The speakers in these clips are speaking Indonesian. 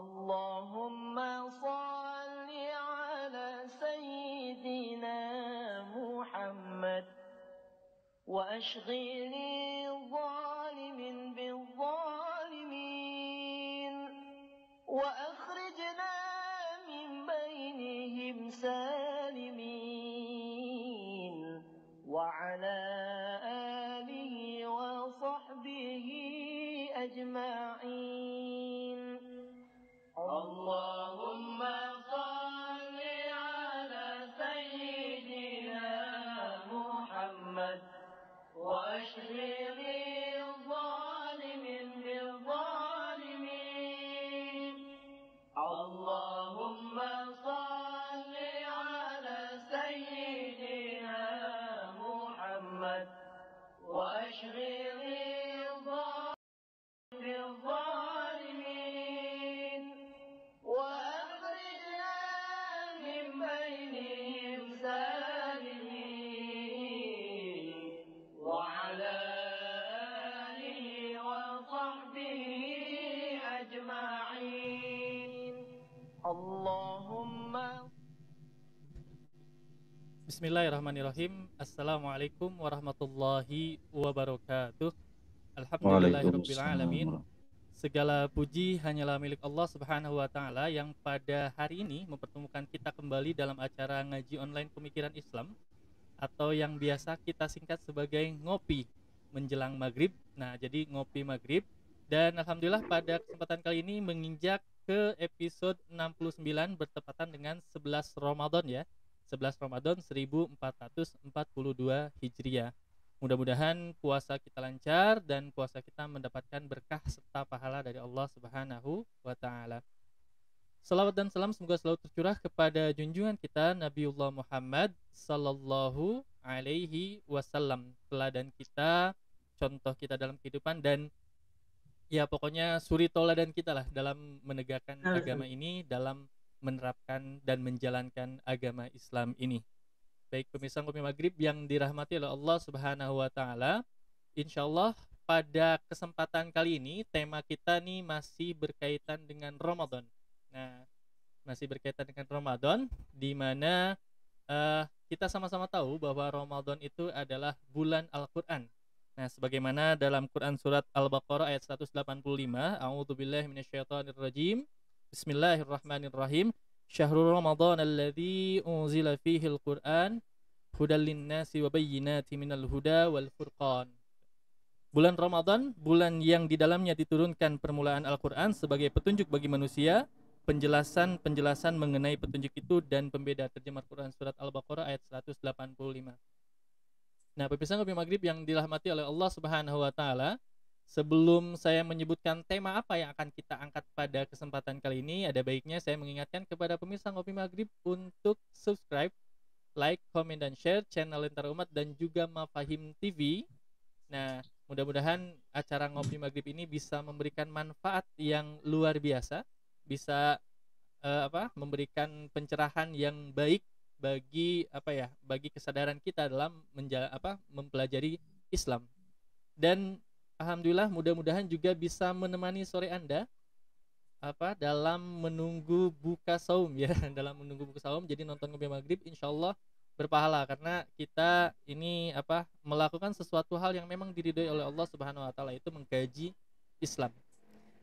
اللهم صل على سيدنا محمد وأشغلي Bismillahirrahmanirrahim. Assalamualaikum warahmatullahi wabarakatuh. Alhamdulillahirabbil alamin. Segala puji hanyalah milik Allah Subhanahu wa taala yang pada hari ini mempertemukan kita kembali dalam acara ngaji online pemikiran Islam atau yang biasa kita singkat sebagai ngopi menjelang maghrib. Nah, jadi ngopi maghrib dan alhamdulillah pada kesempatan kali ini menginjak ke episode 69 bertepatan dengan 11 Ramadan ya. 11 Ramadan 1442 Hijriah. Mudah-mudahan puasa kita lancar dan puasa kita mendapatkan berkah serta pahala dari Allah Subhanahu wa taala. Salawat dan salam semoga selalu tercurah kepada junjungan kita Nabiullah Muhammad sallallahu alaihi wasallam, teladan kita, contoh kita dalam kehidupan dan ya pokoknya suri toladan kita lah dalam menegakkan nah, agama ini dalam menerapkan dan menjalankan agama Islam ini. Baik pemirsa Kopi Maghrib yang dirahmati oleh Allah Subhanahu wa taala, insyaallah pada kesempatan kali ini tema kita nih masih berkaitan dengan Ramadan. Nah, masih berkaitan dengan Ramadan di mana uh, kita sama-sama tahu bahwa Ramadan itu adalah bulan Al-Qur'an. Nah, sebagaimana dalam Quran surat Al-Baqarah ayat 185, A'udzubillahi minasyaitonirrajim. Bismillahirrahmanirrahim. Syahrul Ramadan alladhi unzila fihi al-Qur'an hudal linnasi wa bayyinati minal huda wal furqan. Bulan Ramadan, bulan yang di dalamnya diturunkan permulaan Al-Qur'an sebagai petunjuk bagi manusia, penjelasan-penjelasan mengenai petunjuk itu dan pembeda terjemah Quran surat Al-Baqarah ayat 185. Nah, pemirsa ngopi maghrib yang dirahmati oleh Allah Subhanahu wa taala, Sebelum saya menyebutkan tema apa yang akan kita angkat pada kesempatan kali ini, ada baiknya saya mengingatkan kepada pemirsa Ngopi Maghrib untuk subscribe, like, komen, dan share channel Lentera Umat dan juga Mafahim TV. Nah, mudah-mudahan acara Ngopi Maghrib ini bisa memberikan manfaat yang luar biasa, bisa uh, apa memberikan pencerahan yang baik bagi apa ya, bagi kesadaran kita dalam apa mempelajari Islam. Dan Alhamdulillah mudah-mudahan juga bisa menemani sore Anda apa dalam menunggu buka saum ya dalam menunggu buka saum jadi nonton ngopi maghrib insya Allah berpahala karena kita ini apa melakukan sesuatu hal yang memang diridhoi oleh Allah Subhanahu Wa Taala itu mengkaji Islam.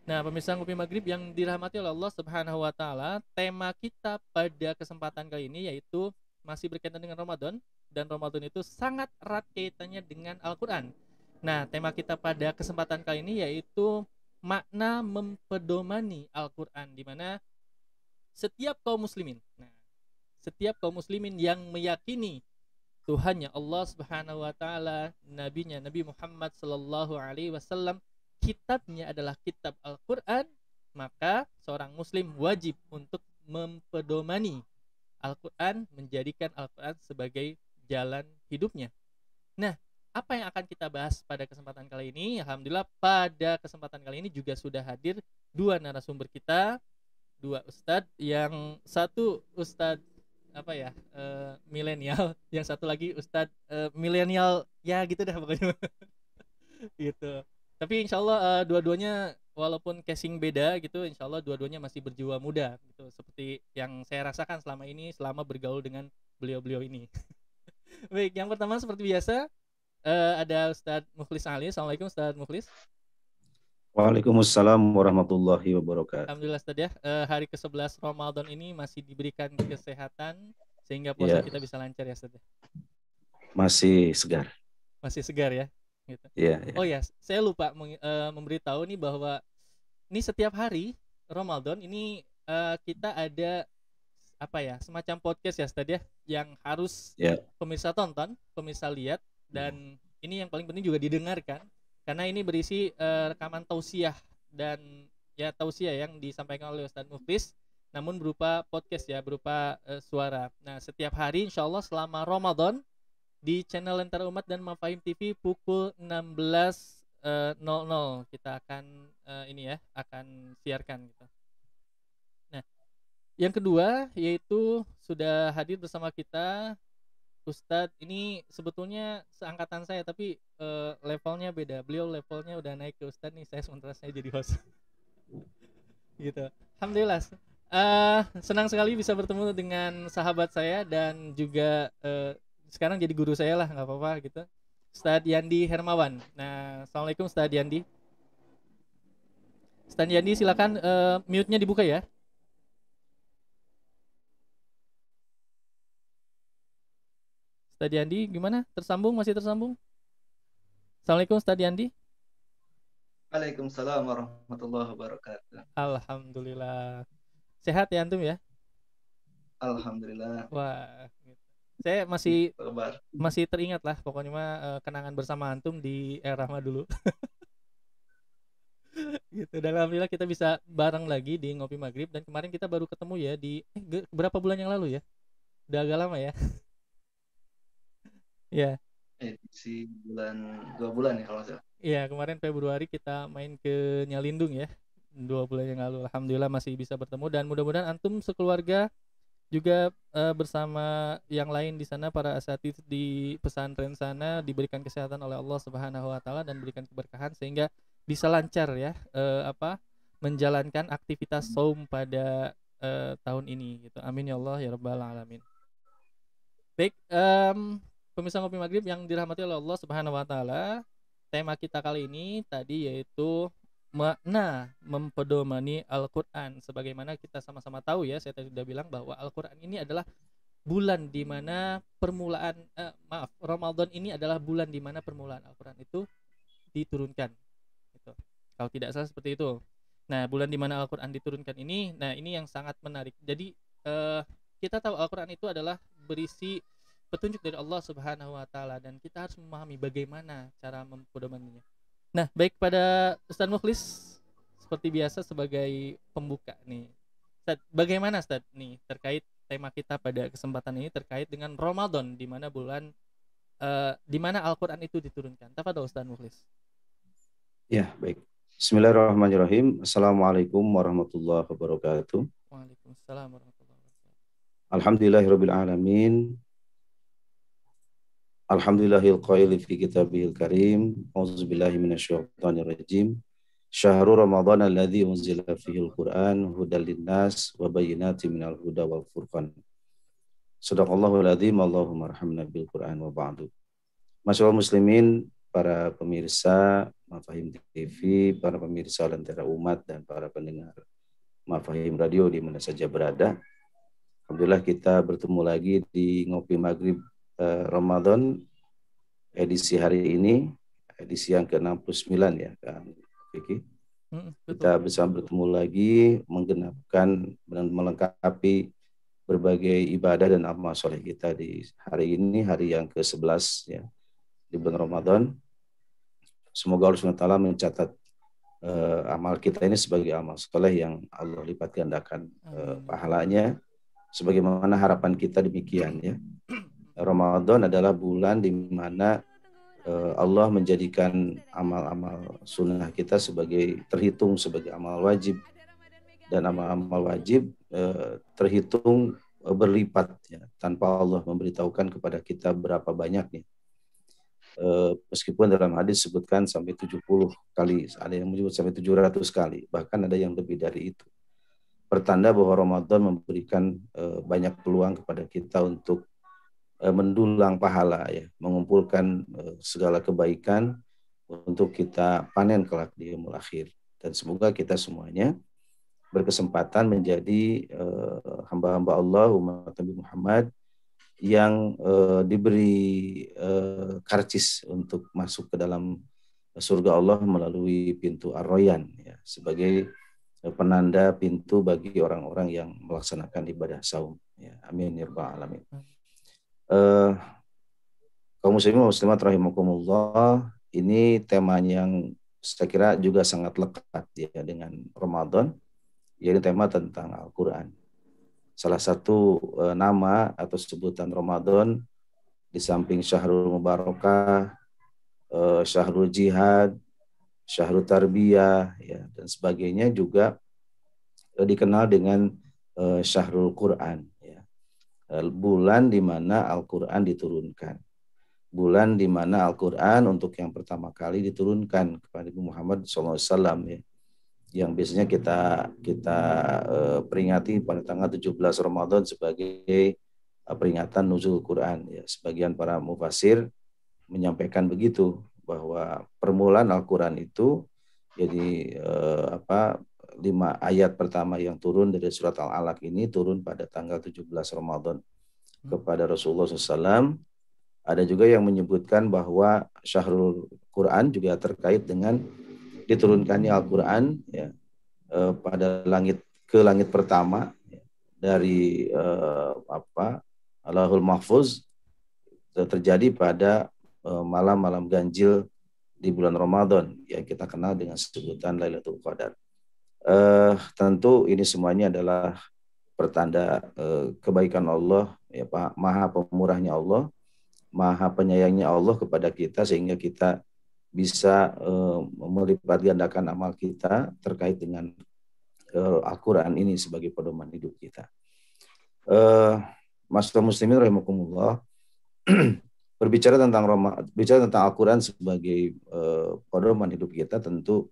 Nah pemirsa ngopi maghrib yang dirahmati oleh Allah Subhanahu Wa Taala tema kita pada kesempatan kali ini yaitu masih berkaitan dengan Ramadan dan Ramadan itu sangat erat kaitannya dengan Al-Quran Nah, tema kita pada kesempatan kali ini yaitu makna mempedomani Al-Qur'an di mana setiap kaum muslimin. Nah, setiap kaum muslimin yang meyakini Tuhannya Allah Subhanahu wa taala, nabinya Nabi Muhammad sallallahu alaihi wasallam, kitabnya adalah kitab Al-Qur'an, maka seorang muslim wajib untuk mempedomani Al-Qur'an, menjadikan Al-Qur'an sebagai jalan hidupnya. Nah, apa yang akan kita bahas pada kesempatan kali ini? Alhamdulillah pada kesempatan kali ini juga sudah hadir dua narasumber kita, dua ustadz, yang satu ustadz apa ya uh, milenial, yang satu lagi ustadz uh, milenial ya gitu dah pokoknya gitu. Tapi insya Allah uh, eh, dua-duanya walaupun casing beda gitu, insya Allah dua-duanya masih berjiwa muda gitu, seperti yang saya rasakan selama ini selama bergaul dengan beliau-beliau ini. Baik, yang pertama seperti biasa uh, ada Ustadz Mukhlis Ali. Assalamualaikum Ustadz Mukhlis. Waalaikumsalam warahmatullahi wabarakatuh. Alhamdulillah Ustaz ya, uh, hari ke-11 Ramadan ini masih diberikan kesehatan sehingga puasa yeah. kita bisa lancar ya Ustaz. Ya? Masih segar. Masih segar ya. Gitu. Yeah, yeah. Oh ya, saya lupa uh, memberitahu nih bahwa ini setiap hari Ramadan ini uh, kita ada apa ya semacam podcast ya tadi ya yang harus yeah. pemirsa tonton, pemirsa lihat dan hmm. ini yang paling penting juga didengarkan karena ini berisi uh, rekaman tausiah dan ya tausiah yang disampaikan oleh Ustadz Muftis namun berupa podcast ya berupa uh, suara nah setiap hari insya Allah selama Ramadan di channel Lentera Umat dan Mafaim TV pukul 16.00 uh, eh, kita akan uh, ini ya akan siarkan gitu nah yang kedua yaitu sudah hadir bersama kita Ustadz ini sebetulnya seangkatan saya tapi uh, levelnya beda beliau levelnya udah naik ke Ustadz nih saya sementara saya jadi host gitu Alhamdulillah uh, senang sekali bisa bertemu dengan sahabat saya dan juga uh, sekarang jadi guru saya lah nggak apa-apa gitu Ustadz Yandi Hermawan nah Assalamualaikum Ustadz Yandi Ustadz Yandi silakan uh, mute-nya dibuka ya Tadi Andi, gimana? Tersambung masih tersambung? Assalamualaikum Tadi Andi. Waalaikumsalam warahmatullahi wabarakatuh. Alhamdulillah. Sehat ya antum ya? Alhamdulillah. Wah, gitu. saya masih masih teringat lah pokoknya mah eh, kenangan bersama antum di era mah dulu. gitu dan alhamdulillah kita bisa bareng lagi di ngopi maghrib dan kemarin kita baru ketemu ya di eh, berapa bulan yang lalu ya udah agak lama ya Iya. Edisi bulan dua bulan ya kalau saya. salah. Iya kemarin Februari kita main ke Nyalindung ya dua bulan yang lalu alhamdulillah masih bisa bertemu dan mudah-mudahan antum sekeluarga juga uh, bersama yang lain di sana para asatid di pesantren sana diberikan kesehatan oleh Allah Subhanahu wa taala dan berikan keberkahan sehingga bisa lancar ya uh, apa menjalankan aktivitas saum pada uh, tahun ini gitu. Amin ya Allah ya rabbal alamin. Baik, um, Pemirsa Ngopi Maghrib yang dirahmati oleh Allah Subhanahu wa taala, tema kita kali ini tadi yaitu makna mempedomani Al-Qur'an. Sebagaimana kita sama-sama tahu ya, saya tadi sudah bilang bahwa Al-Qur'an ini adalah bulan di mana permulaan eh, maaf, Ramadan ini adalah bulan di mana permulaan Al-Qur'an itu diturunkan. Gitu. Kalau tidak salah seperti itu. Nah, bulan di mana Al-Qur'an diturunkan ini, nah ini yang sangat menarik. Jadi eh, kita tahu Al-Qur'an itu adalah berisi petunjuk dari Allah Subhanahu wa taala dan kita harus memahami bagaimana cara mempedomaninya. Nah, baik pada Ustaz Mukhlis seperti biasa sebagai pembuka nih. Ustaz, bagaimana Ustaz nih terkait tema kita pada kesempatan ini terkait dengan Ramadan di mana bulan uh, di mana Al-Qur'an itu diturunkan. Tafadhol Ustaz Mukhlis. Ya, baik. Bismillahirrahmanirrahim. Assalamualaikum warahmatullahi wabarakatuh. Waalaikumsalam warahmatullahi wabarakatuh. Alhamdulillahirabbil alamin Alhamdulillahil qaili fi kitabihil karim. Auzubillahi minasyaitonir rajim. Syahrul Ramadan alladzi unzila al Qur'an hudal linnas wa bayyinati minal huda wal furqan. Sadaqallahu adzim. Allahumma arhamna bil Qur'an wa ba'du. Masyaallah muslimin, para pemirsa Mafahim TV, para pemirsa lentera umat dan para pendengar Mafahim Radio di mana saja berada. Alhamdulillah kita bertemu lagi di Ngopi Maghrib uh, Ramadan edisi hari ini, edisi yang ke-69 ya, Kak Vicky. Hmm, Kita bisa bertemu lagi menggenapkan dan melengkapi berbagai ibadah dan amal soleh kita di hari ini, hari yang ke-11 ya, di bulan Ramadan. Semoga Allah SWT mencatat uh, amal kita ini sebagai amal soleh yang Allah lipat gandakan uh, pahalanya. Sebagaimana harapan kita demikian ya. Ramadan adalah bulan di mana eh, Allah menjadikan amal-amal sunnah kita sebagai terhitung sebagai amal wajib dan amal-amal wajib eh, terhitung eh, berlipat ya, tanpa Allah memberitahukan kepada kita berapa banyaknya. E, meskipun dalam hadis sebutkan sampai 70 kali, ada yang menyebut sampai 700 kali, bahkan ada yang lebih dari itu. Pertanda bahwa Ramadan memberikan e, banyak peluang kepada kita untuk Eh, mendulang pahala ya, mengumpulkan eh, segala kebaikan untuk kita panen kelak di umur akhir. Dan semoga kita semuanya berkesempatan menjadi eh, hamba-hamba Allah umat Nabi Muhammad yang diberi karcis untuk masuk ke dalam surga Allah melalui pintu Ar-Royan ya, sebagai penanda pintu bagi orang-orang yang melaksanakan ibadah saum. Ya, amin ya rabbal alamin eh, kaum muslimin muslimat rahimakumullah ini tema yang saya kira juga sangat lekat ya dengan Ramadan yaitu tema tentang Al-Qur'an. Salah satu uh, nama atau sebutan Ramadan di samping Syahrul Mubarakah, uh, Syahrul Jihad, Syahrul Tarbiyah ya dan sebagainya juga uh, dikenal dengan uh, Syahrul Quran Eh, bulan di mana Al-Quran diturunkan. Bulan di mana Al-Quran untuk yang pertama kali diturunkan kepada Nabi Muhammad SAW ya. Yang biasanya kita kita uh, peringati pada tanggal 17 Ramadan sebagai uh, peringatan nuzul Quran ya. Sebagian para mufasir menyampaikan begitu bahwa permulaan Al-Quran itu jadi uh, apa lima ayat pertama yang turun dari surat Al-Alaq ini turun pada tanggal 17 Ramadan hmm. kepada Rasulullah SAW. Ada juga yang menyebutkan bahwa Syahrul Quran juga terkait dengan diturunkannya Al-Quran ya, eh, pada langit ke langit pertama ya, dari eh, apa Allahul Mahfuz terjadi pada eh, malam-malam eh, ganjil di bulan Ramadan yang kita kenal dengan sebutan Lailatul Qadar. Uh, tentu ini semuanya adalah pertanda uh, kebaikan Allah, ya Pak, maha pemurahnya Allah, maha penyayangnya Allah kepada kita sehingga kita bisa uh, melipat gandakan amal kita terkait dengan uh, Al-Quran ini sebagai pedoman hidup kita. Eh, Master Muslimin rahimakumullah berbicara tentang tentang Al-Qur'an sebagai uh, pedoman hidup kita tentu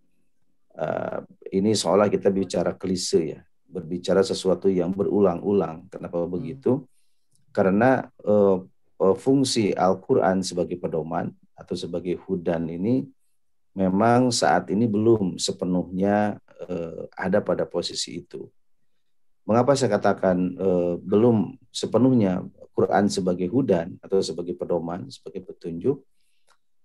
Eh, ini seolah kita bicara klise ya, berbicara sesuatu yang berulang-ulang. Kenapa hmm. begitu? Karena uh, fungsi Al-Quran sebagai pedoman atau sebagai hudan ini memang saat ini belum sepenuhnya uh, ada pada posisi itu. Mengapa saya katakan uh, belum sepenuhnya Quran sebagai hudan atau sebagai pedoman, sebagai petunjuk?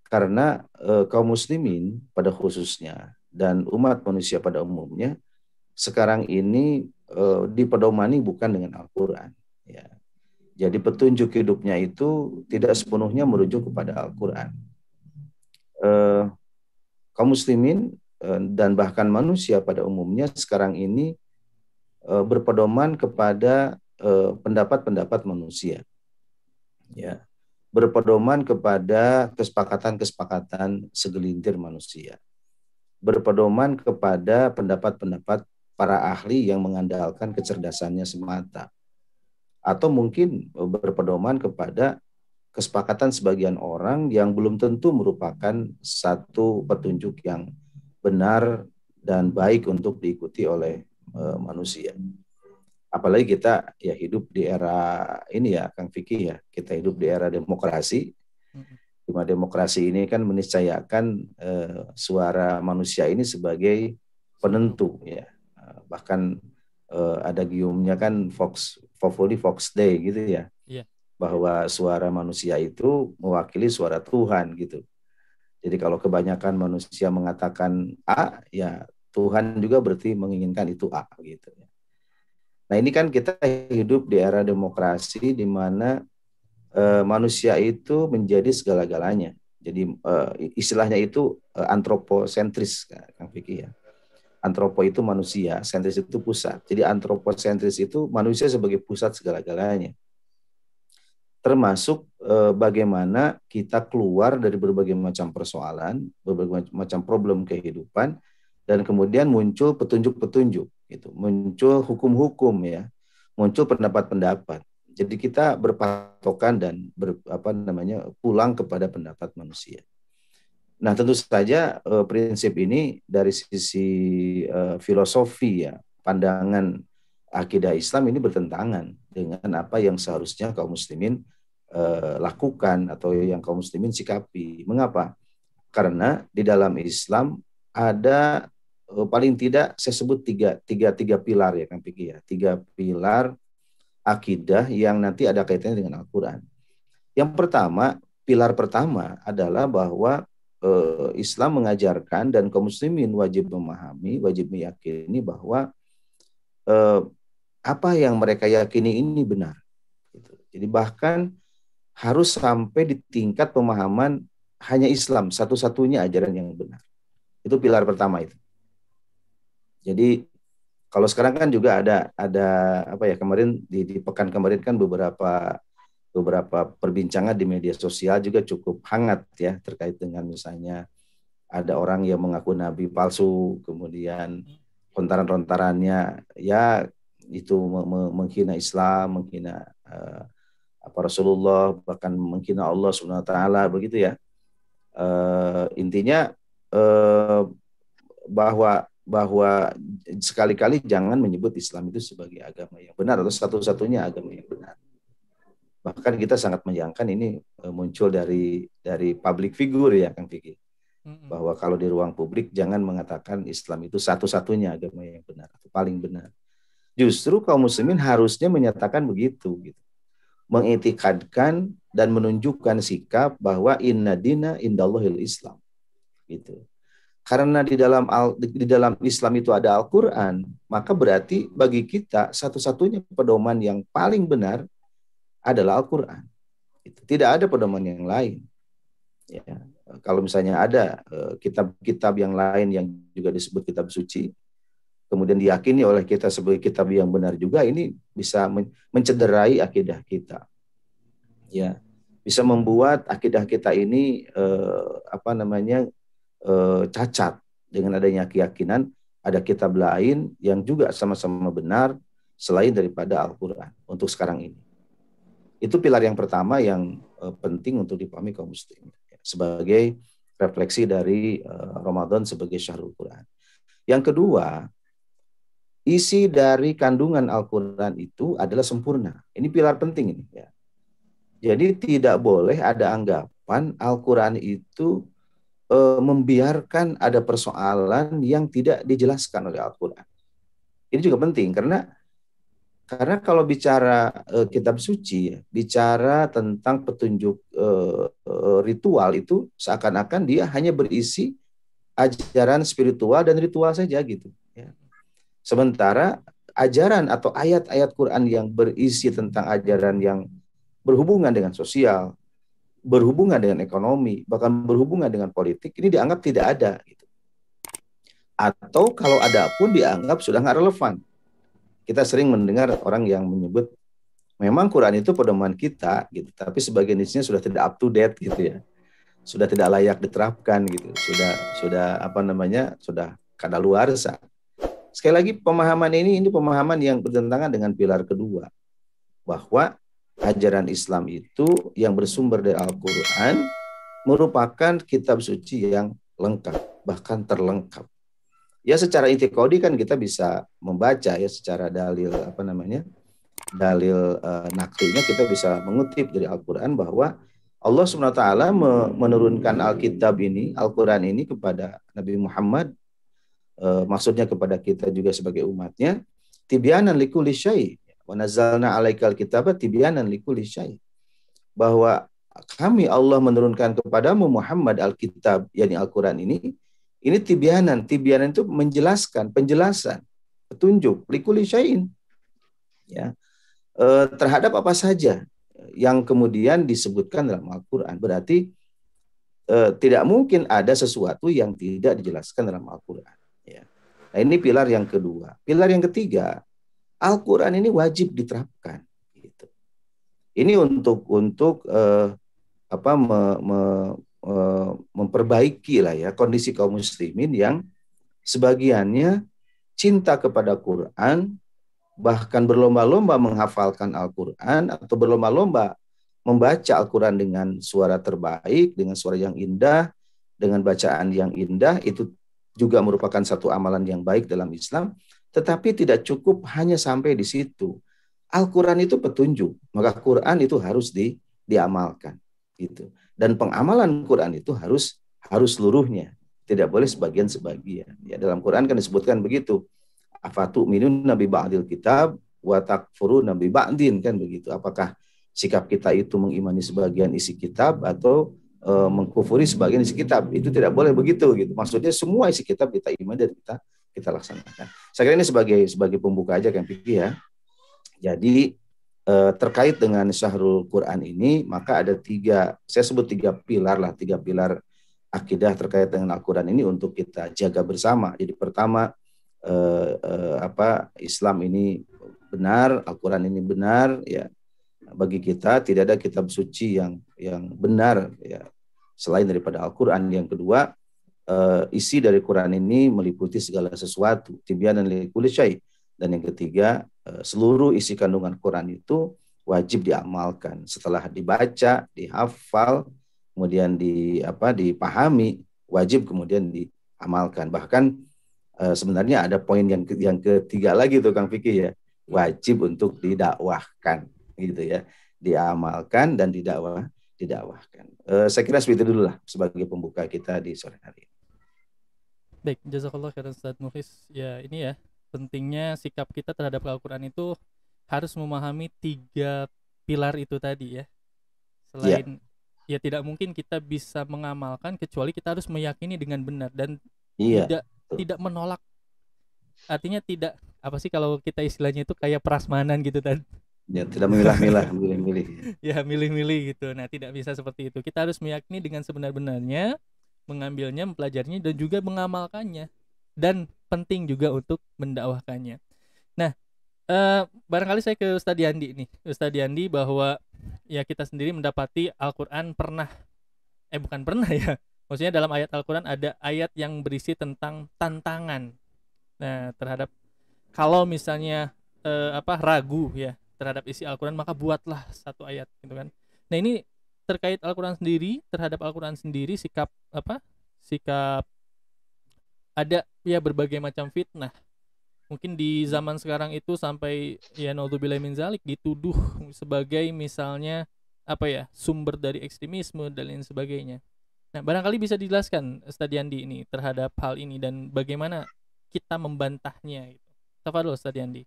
Karena uh, kaum muslimin pada khususnya dan umat manusia pada umumnya sekarang ini eh, dipedomani bukan dengan Al-Qur'an ya. Jadi petunjuk hidupnya itu tidak sepenuhnya merujuk kepada Al-Qur'an. Eh, kaum muslimin eh, dan bahkan manusia pada umumnya sekarang ini eh, berpedoman kepada eh, pendapat-pendapat manusia. Ya berpedoman kepada kesepakatan-kesepakatan segelintir manusia berpedoman kepada pendapat-pendapat para ahli yang mengandalkan kecerdasannya semata. Atau mungkin berpedoman kepada kesepakatan sebagian orang yang belum tentu merupakan satu petunjuk yang benar dan baik untuk diikuti oleh eh, manusia apalagi kita ya hidup di era ini ya Kang Vicky ya kita hidup di era demokrasi Cuma demokrasi ini kan meniscayakan eh, suara manusia ini sebagai penentu ya. Eh, bahkan eh, ada giumnya kan Fox Populi Fox Day gitu ya. Yeah. Bahwa suara manusia itu mewakili suara Tuhan gitu. Jadi kalau kebanyakan manusia mengatakan A, ya Tuhan juga berarti menginginkan itu A gitu. Ya. Nah ini kan kita hidup di era demokrasi di mana eh, manusia itu menjadi segala-galanya. Jadi eh, istilahnya itu eh, antroposentris, Kang Vicky ya. Antropo itu manusia, sentris itu pusat. Jadi antroposentris itu manusia sebagai pusat segala-galanya. Termasuk eh, bagaimana kita keluar dari berbagai macam persoalan, berbagai macam problem kehidupan, dan kemudian muncul petunjuk-petunjuk, gitu. Muncul hukum-hukum ya, muncul pendapat-pendapat jadi kita berpatokan dan ber, apa namanya pulang kepada pendapat manusia. Nah, tentu saja e, prinsip ini dari sisi e, filosofi ya, pandangan akidah Islam ini bertentangan dengan apa yang seharusnya kaum muslimin e, lakukan atau yang kaum muslimin sikapi. Mengapa? Karena di dalam Islam ada e, paling tidak saya sebut tiga, tiga, tiga pilar ya kan, pikir ya. Tiga pilar akidah yang nanti ada kaitannya dengan Al-Quran. Yang pertama, pilar pertama adalah bahwa e, Islam mengajarkan dan kaum muslimin wajib memahami, wajib meyakini bahwa e, apa yang mereka yakini ini benar. Gitu. Jadi bahkan harus sampai di tingkat pemahaman hanya Islam satu-satunya ajaran yang benar. Itu pilar pertama itu. Jadi kalau sekarang kan juga ada ada apa ya kemarin di, di pekan kemarin kan beberapa beberapa perbincangan di media sosial juga cukup hangat ya terkait dengan misalnya ada orang yang mengaku nabi palsu kemudian rontaran-rontarannya ya itu menghina Islam, menghina uh, apa Rasulullah bahkan menghina Allah Subhanahu wa taala begitu ya. Uh, intinya uh, bahwa bahwa sekali-kali jangan menyebut Islam itu sebagai agama yang benar atau satu-satunya agama yang benar. Bahkan kita sangat menyangkan ini eh, muncul dari dari public figure ya Kang Kiki. Bahwa kalau di ruang publik jangan mengatakan Islam itu satu-satunya agama yang benar atau paling benar. Justru kaum muslimin harusnya menyatakan begitu gitu. Mengitikadkan dan menunjukkan sikap bahwa inna dina indallahil Islam. Gitu karena di dalam al, di dalam Islam itu ada Al-Qur'an, maka berarti bagi kita satu-satunya pedoman yang paling benar adalah Al-Qur'an. Tidak ada pedoman yang lain. Ya. Kalau misalnya ada eh, kitab-kitab yang lain yang juga disebut kitab suci, kemudian diyakini oleh kita sebagai kitab yang benar juga, ini bisa mencederai akidah kita. Ya, bisa membuat akidah kita ini eh, apa namanya e, cacat dengan adanya keyakinan ada kitab lain yang juga sama-sama benar selain daripada Al-Qur'an untuk sekarang ini. Itu pilar yang pertama yang e, penting untuk dipahami kaum muslim sebagai refleksi dari e, Ramadan sebagai syahrul Quran. Yang kedua, isi dari kandungan Al-Qur'an itu adalah sempurna. Ini pilar penting ini ya. Jadi tidak boleh ada anggapan Al-Qur'an itu e, membiarkan ada persoalan yang tidak dijelaskan oleh Al-Quran. Ini juga penting karena karena kalau bicara e, kitab suci, ya, bicara tentang petunjuk e, ritual itu seakan-akan dia hanya berisi ajaran spiritual dan ritual saja gitu. Ya. Sementara ajaran atau ayat-ayat Quran yang berisi tentang ajaran yang berhubungan dengan sosial, berhubungan dengan ekonomi, bahkan berhubungan dengan politik, ini dianggap tidak ada. Gitu. Atau kalau ada pun dianggap sudah nggak relevan. Kita sering mendengar orang yang menyebut memang Quran itu pedoman kita, gitu. Tapi sebagian isinya sudah tidak up to date, gitu ya. Sudah tidak layak diterapkan, gitu. Sudah sudah apa namanya sudah kada kadaluarsa. Sekali lagi pemahaman ini ini pemahaman yang bertentangan dengan pilar kedua bahwa ajaran Islam itu yang bersumber dari Al-Quran merupakan kitab suci yang lengkap, bahkan terlengkap. Ya secara itikodi kan kita bisa membaca ya secara dalil apa namanya dalil e, naklinya kita bisa mengutip dari Al-Quran bahwa Allah swt menurunkan Alkitab ini Al-Quran ini kepada Nabi Muhammad e, maksudnya kepada kita juga sebagai umatnya tibianan likuli Wanazalna 'alaikal kitaba tibyanan likulli syai. Bahwa kami Allah menurunkan kepadamu Muhammad Alkitab yakni Al-Qur'an ini ini tibyanan, tibyanan itu menjelaskan, penjelasan, petunjuk, likuli syai'in. Ya. E, terhadap apa saja yang kemudian disebutkan dalam Al-Qur'an. Berarti e, tidak mungkin ada sesuatu yang tidak dijelaskan dalam Al-Qur'an, ya. Nah, ini pilar yang kedua. Pilar yang ketiga Al-Quran ini wajib diterapkan. Gitu. Ini untuk untuk uh, apa me, me, me, memperbaiki lah ya kondisi kaum muslimin yang sebagiannya cinta kepada Quran bahkan berlomba-lomba menghafalkan Al-Quran atau berlomba-lomba membaca Al-Quran dengan suara terbaik, dengan suara yang indah, dengan bacaan yang indah, itu juga merupakan satu amalan yang baik dalam Islam. Tetapi tidak cukup hanya sampai di situ. Al-Quran itu petunjuk, maka Quran itu harus di, diamalkan. Gitu. Dan pengamalan Quran itu harus harus seluruhnya, tidak boleh sebagian sebagian. Ya dalam Quran kan disebutkan begitu. Afatu minun nabi ba'dil kitab wa takfuru nabi ba'din kan begitu. Apakah sikap kita itu mengimani sebagian isi kitab atau e, mengkufuri sebagian isi kitab? Itu tidak boleh begitu gitu. Maksudnya semua isi kitab kita imani dan kita kita laksanakan. Saya kira ini sebagai sebagai pembuka aja kan pikir ya. Jadi eh, terkait dengan Syahrul Quran ini maka ada tiga saya sebut tiga pilar lah tiga pilar akidah terkait dengan Al-Quran ini untuk kita jaga bersama. Jadi pertama eh, eh, apa Islam ini benar, Al-Quran ini benar ya bagi kita tidak ada kitab suci yang yang benar ya selain daripada Al-Quran. Yang kedua uh, isi dari Quran ini meliputi segala sesuatu, timbangan dan syai. Dan yang ketiga, uh, seluruh isi kandungan Quran itu wajib diamalkan. Setelah dibaca, dihafal, kemudian di apa dipahami, wajib kemudian diamalkan. Bahkan uh, sebenarnya ada poin yang yang ketiga lagi tuh Kang Fikih ya, wajib untuk didakwahkan gitu ya. Diamalkan dan didakwah didakwahkan. Uh, saya kira seperti itu dulu lah sebagai pembuka kita di sore hari ini. Baik, jazakallah khairan Ustaz Mukhlis. Ya, ini ya pentingnya sikap kita terhadap Al-Qur'an itu harus memahami tiga pilar itu tadi ya. ya. Selain yeah. ya tidak mungkin kita bisa mengamalkan kecuali kita harus meyakini dengan benar dan yeah. tidak tidak menolak. Artinya tidak apa sih kalau kita istilahnya itu kayak prasmanan gitu dan Ya, tidak memilah-milah, milih-milih. ya, milih-milih gitu. Nah, tidak bisa seperti itu. Kita harus meyakini dengan sebenar-benarnya mengambilnya, mempelajarinya dan juga mengamalkannya dan penting juga untuk mendakwahkannya. Nah, eh, barangkali saya ke Ustaz Yandi nih, Ustaz Yandi bahwa ya kita sendiri mendapati Al-Qur'an pernah eh bukan pernah ya. Maksudnya dalam ayat Al-Qur'an ada ayat yang berisi tentang tantangan. Nah, terhadap kalau misalnya eh, apa ragu ya terhadap isi Al-Qur'an maka buatlah satu ayat gitu kan. Nah, ini terkait Al-Qur'an sendiri, terhadap Al-Qur'an sendiri sikap apa? Sikap ada ya berbagai macam fitnah. Mungkin di zaman sekarang itu sampai ya naudzubillah min zalik dituduh sebagai misalnya apa ya, sumber dari ekstremisme dan lain sebagainya. Nah, barangkali bisa dijelaskan Stadiandi ini terhadap hal ini dan bagaimana kita membantahnya gitu. Tafadhol Stadiandi.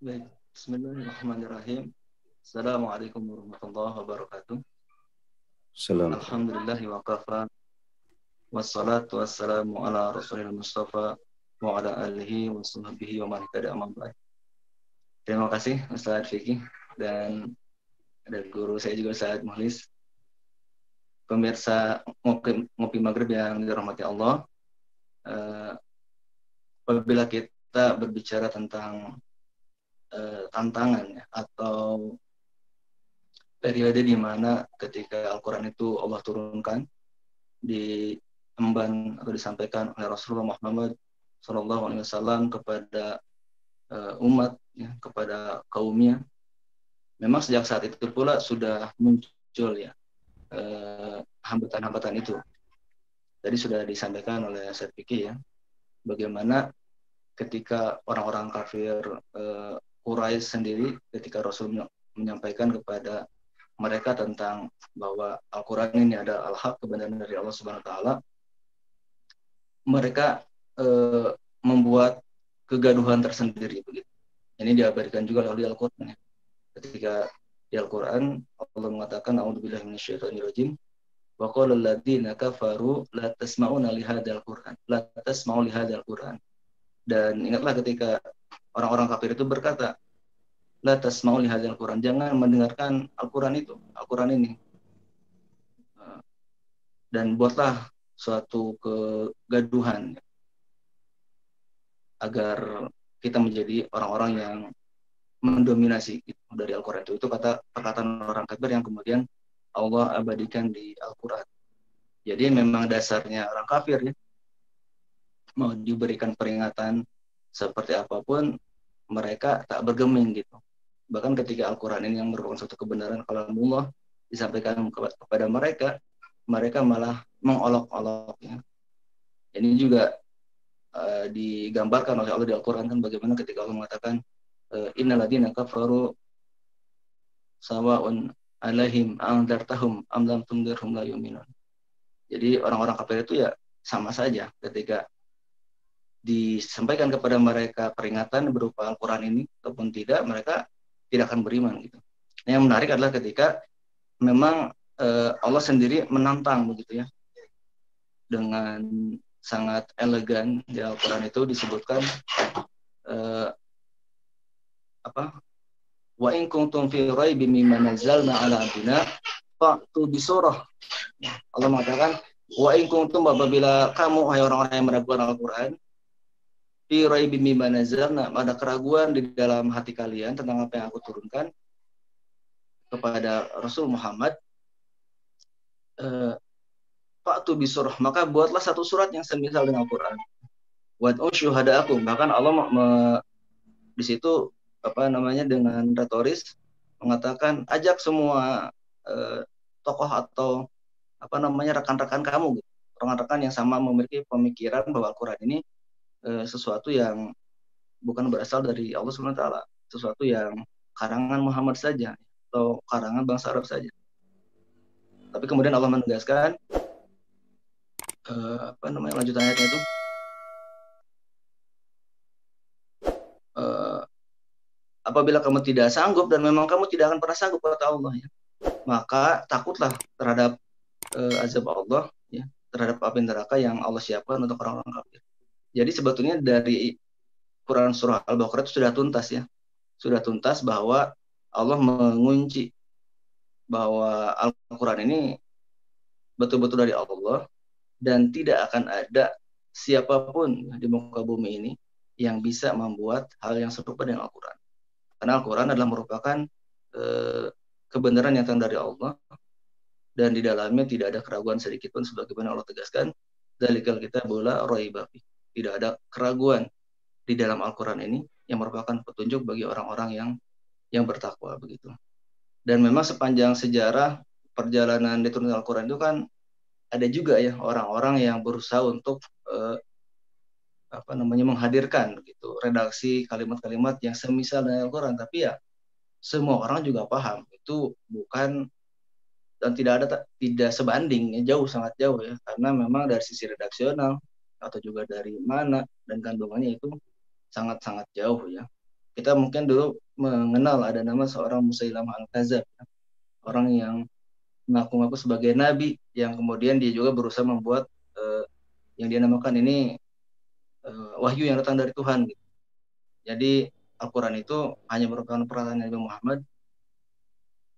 Baik. Bismillahirrahmanirrahim. Assalamualaikum warahmatullahi wabarakatuh. Salam. Alhamdulillah wa kafa. Wassalatu wassalamu ala rasulil mustafa wa ala alihi wa sahbihi wa man tada baik. Terima kasih Ustaz Fiki dan ada guru saya juga Ustaz Muhlis. Pemirsa ngopi, ngopi maghrib yang dirahmati Allah. Uh, apabila kita berbicara tentang Eh, tantangan ya, atau periode di mana ketika Al-Quran itu Allah turunkan diemban atau disampaikan oleh Rasulullah Muhammad SAW kepada uh, umat ya, kepada kaumnya memang sejak saat itu pula sudah muncul ya eh, hambatan-hambatan eh, itu tadi sudah disampaikan oleh Syed ya bagaimana ketika orang-orang kafir eh, Quraisy sendiri ketika Rasul menyampaikan kepada mereka tentang bahwa Al-Qur'an ini ada al-haq kebenaran dari Allah Subhanahu wa taala mereka e, membuat kegaduhan tersendiri begitu. Ini diabadikan juga oleh Al-Qur'an. Ketika di Al-Qur'an Allah mengatakan a'udzubillahi minasyaitonirrajim wa qala alladziina kafaru la tasma'una li hadzal qur'an la tasma'u li hadzal qur'an. Dan ingatlah ketika orang-orang kafir itu berkata, La tasma'u lihadzal Quran. Jangan mendengarkan Al-Quran itu, Al-Quran ini. Eh, dan buatlah suatu kegaduhan agar kita menjadi orang-orang yang mendominasi gitu, dari Al-Quran itu. Itu kata perkataan orang kafir yang kemudian Allah abadikan di Al-Quran. Jadi memang dasarnya orang kafir ya. Mau diberikan peringatan seperti apapun mereka tak bergeming gitu. Bahkan ketika Al-Quran ini yang merupakan suatu kebenaran kalau Allah disampaikan kepada mereka, mereka malah mengolok-oloknya. Ini juga uh, digambarkan oleh Allah di Al-Quran kan bagaimana ketika Allah mengatakan eh, inna ladina kafaru sawaun alaihim angdartahum am amlam tundirhum la yuminun. Jadi orang-orang kafir itu ya sama saja ketika disampaikan kepada mereka peringatan berupa Al-Quran ini ataupun tidak mereka tidak akan beriman gitu. Nah, yang menarik adalah ketika memang e, Allah sendiri menantang begitu ya dengan sangat elegan di ya, Al-Quran itu disebutkan e, apa wa in kuntum fi raibi mimma nazzalna ala abdina fa'tu bi surah Allah mengatakan wa in kuntum apabila kamu hai orang-orang yang meragukan Al-Qur'an fi raibim mimma ada keraguan di dalam hati kalian tentang apa yang aku turunkan kepada Rasul Muhammad Pak eh, tu bisurah maka buatlah satu surat yang semisal dengan Al-Qur'an buat syuhada aku bahkan Allah mau di situ apa namanya dengan retoris mengatakan ajak semua eh, tokoh atau apa namanya rekan-rekan kamu gitu. rekan-rekan yang sama memiliki pemikiran bahwa Al-Qur'an ini Eh, sesuatu yang bukan berasal dari Allah swt, sesuatu yang karangan Muhammad saja atau karangan bangsa Arab saja. Tapi kemudian Allah menegaskan eh, apa namanya lanjutan ayatnya itu eh, apabila kamu tidak sanggup dan memang kamu tidak akan pernah sanggup kata Allah ya. Maka takutlah terhadap azab Allah ya terhadap api neraka yang Allah siapkan untuk orang-orang kafir. Jadi sebetulnya dari Quran surah Al-Baqarah itu sudah tuntas ya. Sudah tuntas bahwa Allah mengunci bahwa Al-Quran ini betul-betul dari Allah dan tidak akan ada siapapun di muka bumi ini yang bisa membuat hal yang serupa dengan Al-Quran. Karena Al-Quran adalah merupakan e, kebenaran datang dari Allah dan di dalamnya tidak ada keraguan sedikit pun sebagaimana Allah tegaskan dalikal kita bola roibafi tidak ada keraguan di dalam Al-Quran ini yang merupakan petunjuk bagi orang-orang yang yang bertakwa begitu. Dan memang sepanjang sejarah perjalanan diturunkan Al-Quran itu kan ada juga ya orang-orang yang berusaha untuk eh, apa namanya menghadirkan gitu redaksi kalimat-kalimat yang semisal dengan Al-Quran tapi ya semua orang juga paham itu bukan dan tidak ada tidak sebanding ya, jauh sangat jauh ya karena memang dari sisi redaksional atau juga dari mana dan kandungannya itu sangat-sangat jauh ya. Kita mungkin dulu mengenal ada nama seorang Musailam Al-Kazab, ya. orang yang mengaku-ngaku sebagai nabi yang kemudian dia juga berusaha membuat eh, yang dia namakan ini eh, wahyu yang datang dari Tuhan gitu. Jadi Al-Qur'an itu hanya merupakan peralatan Nabi Muhammad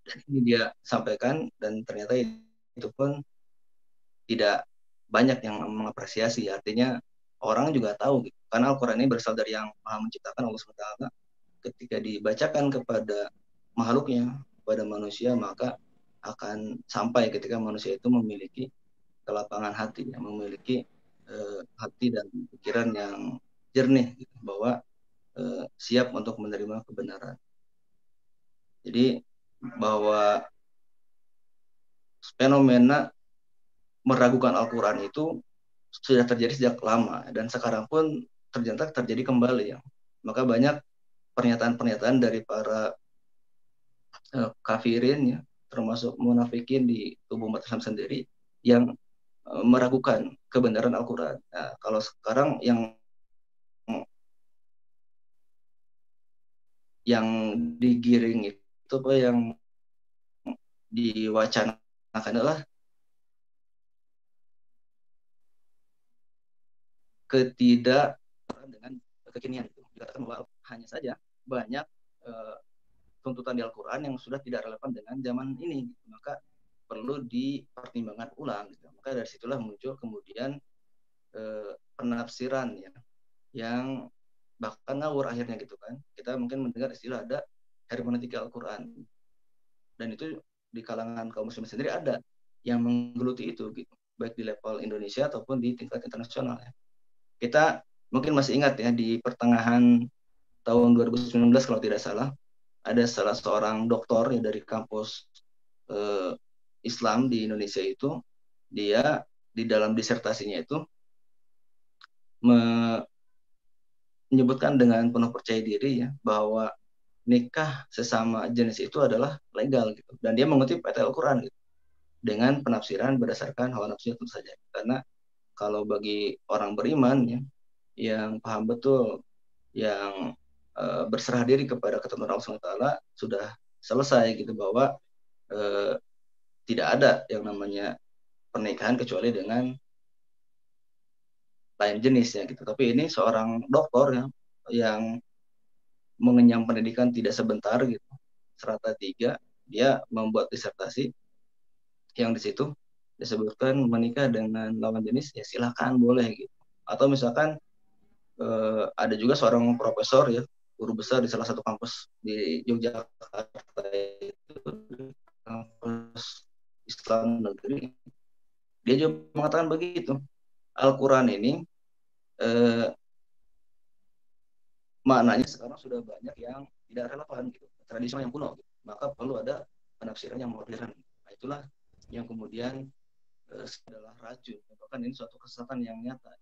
dan ini dia sampaikan dan ternyata itu pun tidak banyak yang mengapresiasi artinya orang juga tahu gitu karena Al-Quran ini berasal dari yang maha menciptakan Allah SWT ketika dibacakan kepada makhluknya kepada manusia maka akan sampai ketika manusia itu memiliki kelapangan hati yang memiliki eh, hati dan pikiran yang jernih gitu, bahwa eh, siap untuk menerima kebenaran jadi bahwa fenomena meragukan Al-Quran itu sudah terjadi sejak lama dan sekarang pun ternyata terjadi kembali ya. Maka banyak pernyataan-pernyataan dari para e, kafirin ya, termasuk munafikin di tubuh umat Islam sendiri yang e, meragukan kebenaran Al-Qur'an. Nah, kalau sekarang yang yang digiring itu apa yang diwacanakan adalah ketidak dengan kekinian itu dikatakan bahwa hanya saja banyak e, tuntutan di Al-Quran yang sudah tidak relevan dengan zaman ini. Gitu. Maka perlu dipertimbangkan ulang. Gitu. Maka dari situlah muncul kemudian e, penafsiran ya, yang bahkan ngawur akhirnya gitu kan. Kita mungkin mendengar istilah ada hermeneutika Al-Quran. Dan itu di kalangan kaum muslim sendiri ada yang menggeluti itu gitu. Baik di level Indonesia ataupun di tingkat internasional ya kita mungkin masih ingat ya di pertengahan tahun 2019 kalau tidak salah ada salah seorang doktor ya dari kampus eh, Islam di Indonesia itu dia di dalam disertasinya itu menyebutkan dengan penuh percaya diri ya bahwa nikah sesama jenis itu adalah legal gitu dan dia mengutip ayat Al-Qur'an gitu dengan penafsiran berdasarkan hawa nafsunya tentu saja karena kalau bagi orang beriman ya yang paham betul yang uh, berserah diri kepada ketentuan Allah SWT sudah selesai gitu bahwa uh, tidak ada yang namanya pernikahan kecuali dengan lain jenis ya gitu tapi ini seorang dokter ya, yang mengenyam pendidikan tidak sebentar gitu serata tiga dia membuat disertasi yang di situ disebutkan menikah dengan lawan jenis ya silakan boleh gitu atau misalkan eh, ada juga seorang profesor ya guru besar di salah satu kampus di Yogyakarta itu kampus Islam negeri dia juga mengatakan begitu Al-Quran ini eh, maknanya sekarang sudah banyak yang tidak relevan gitu tradisional yang kuno gitu. maka perlu ada penafsiran yang modern nah, itulah yang kemudian adalah eh, racun bahkan ini suatu kesesatan yang nyata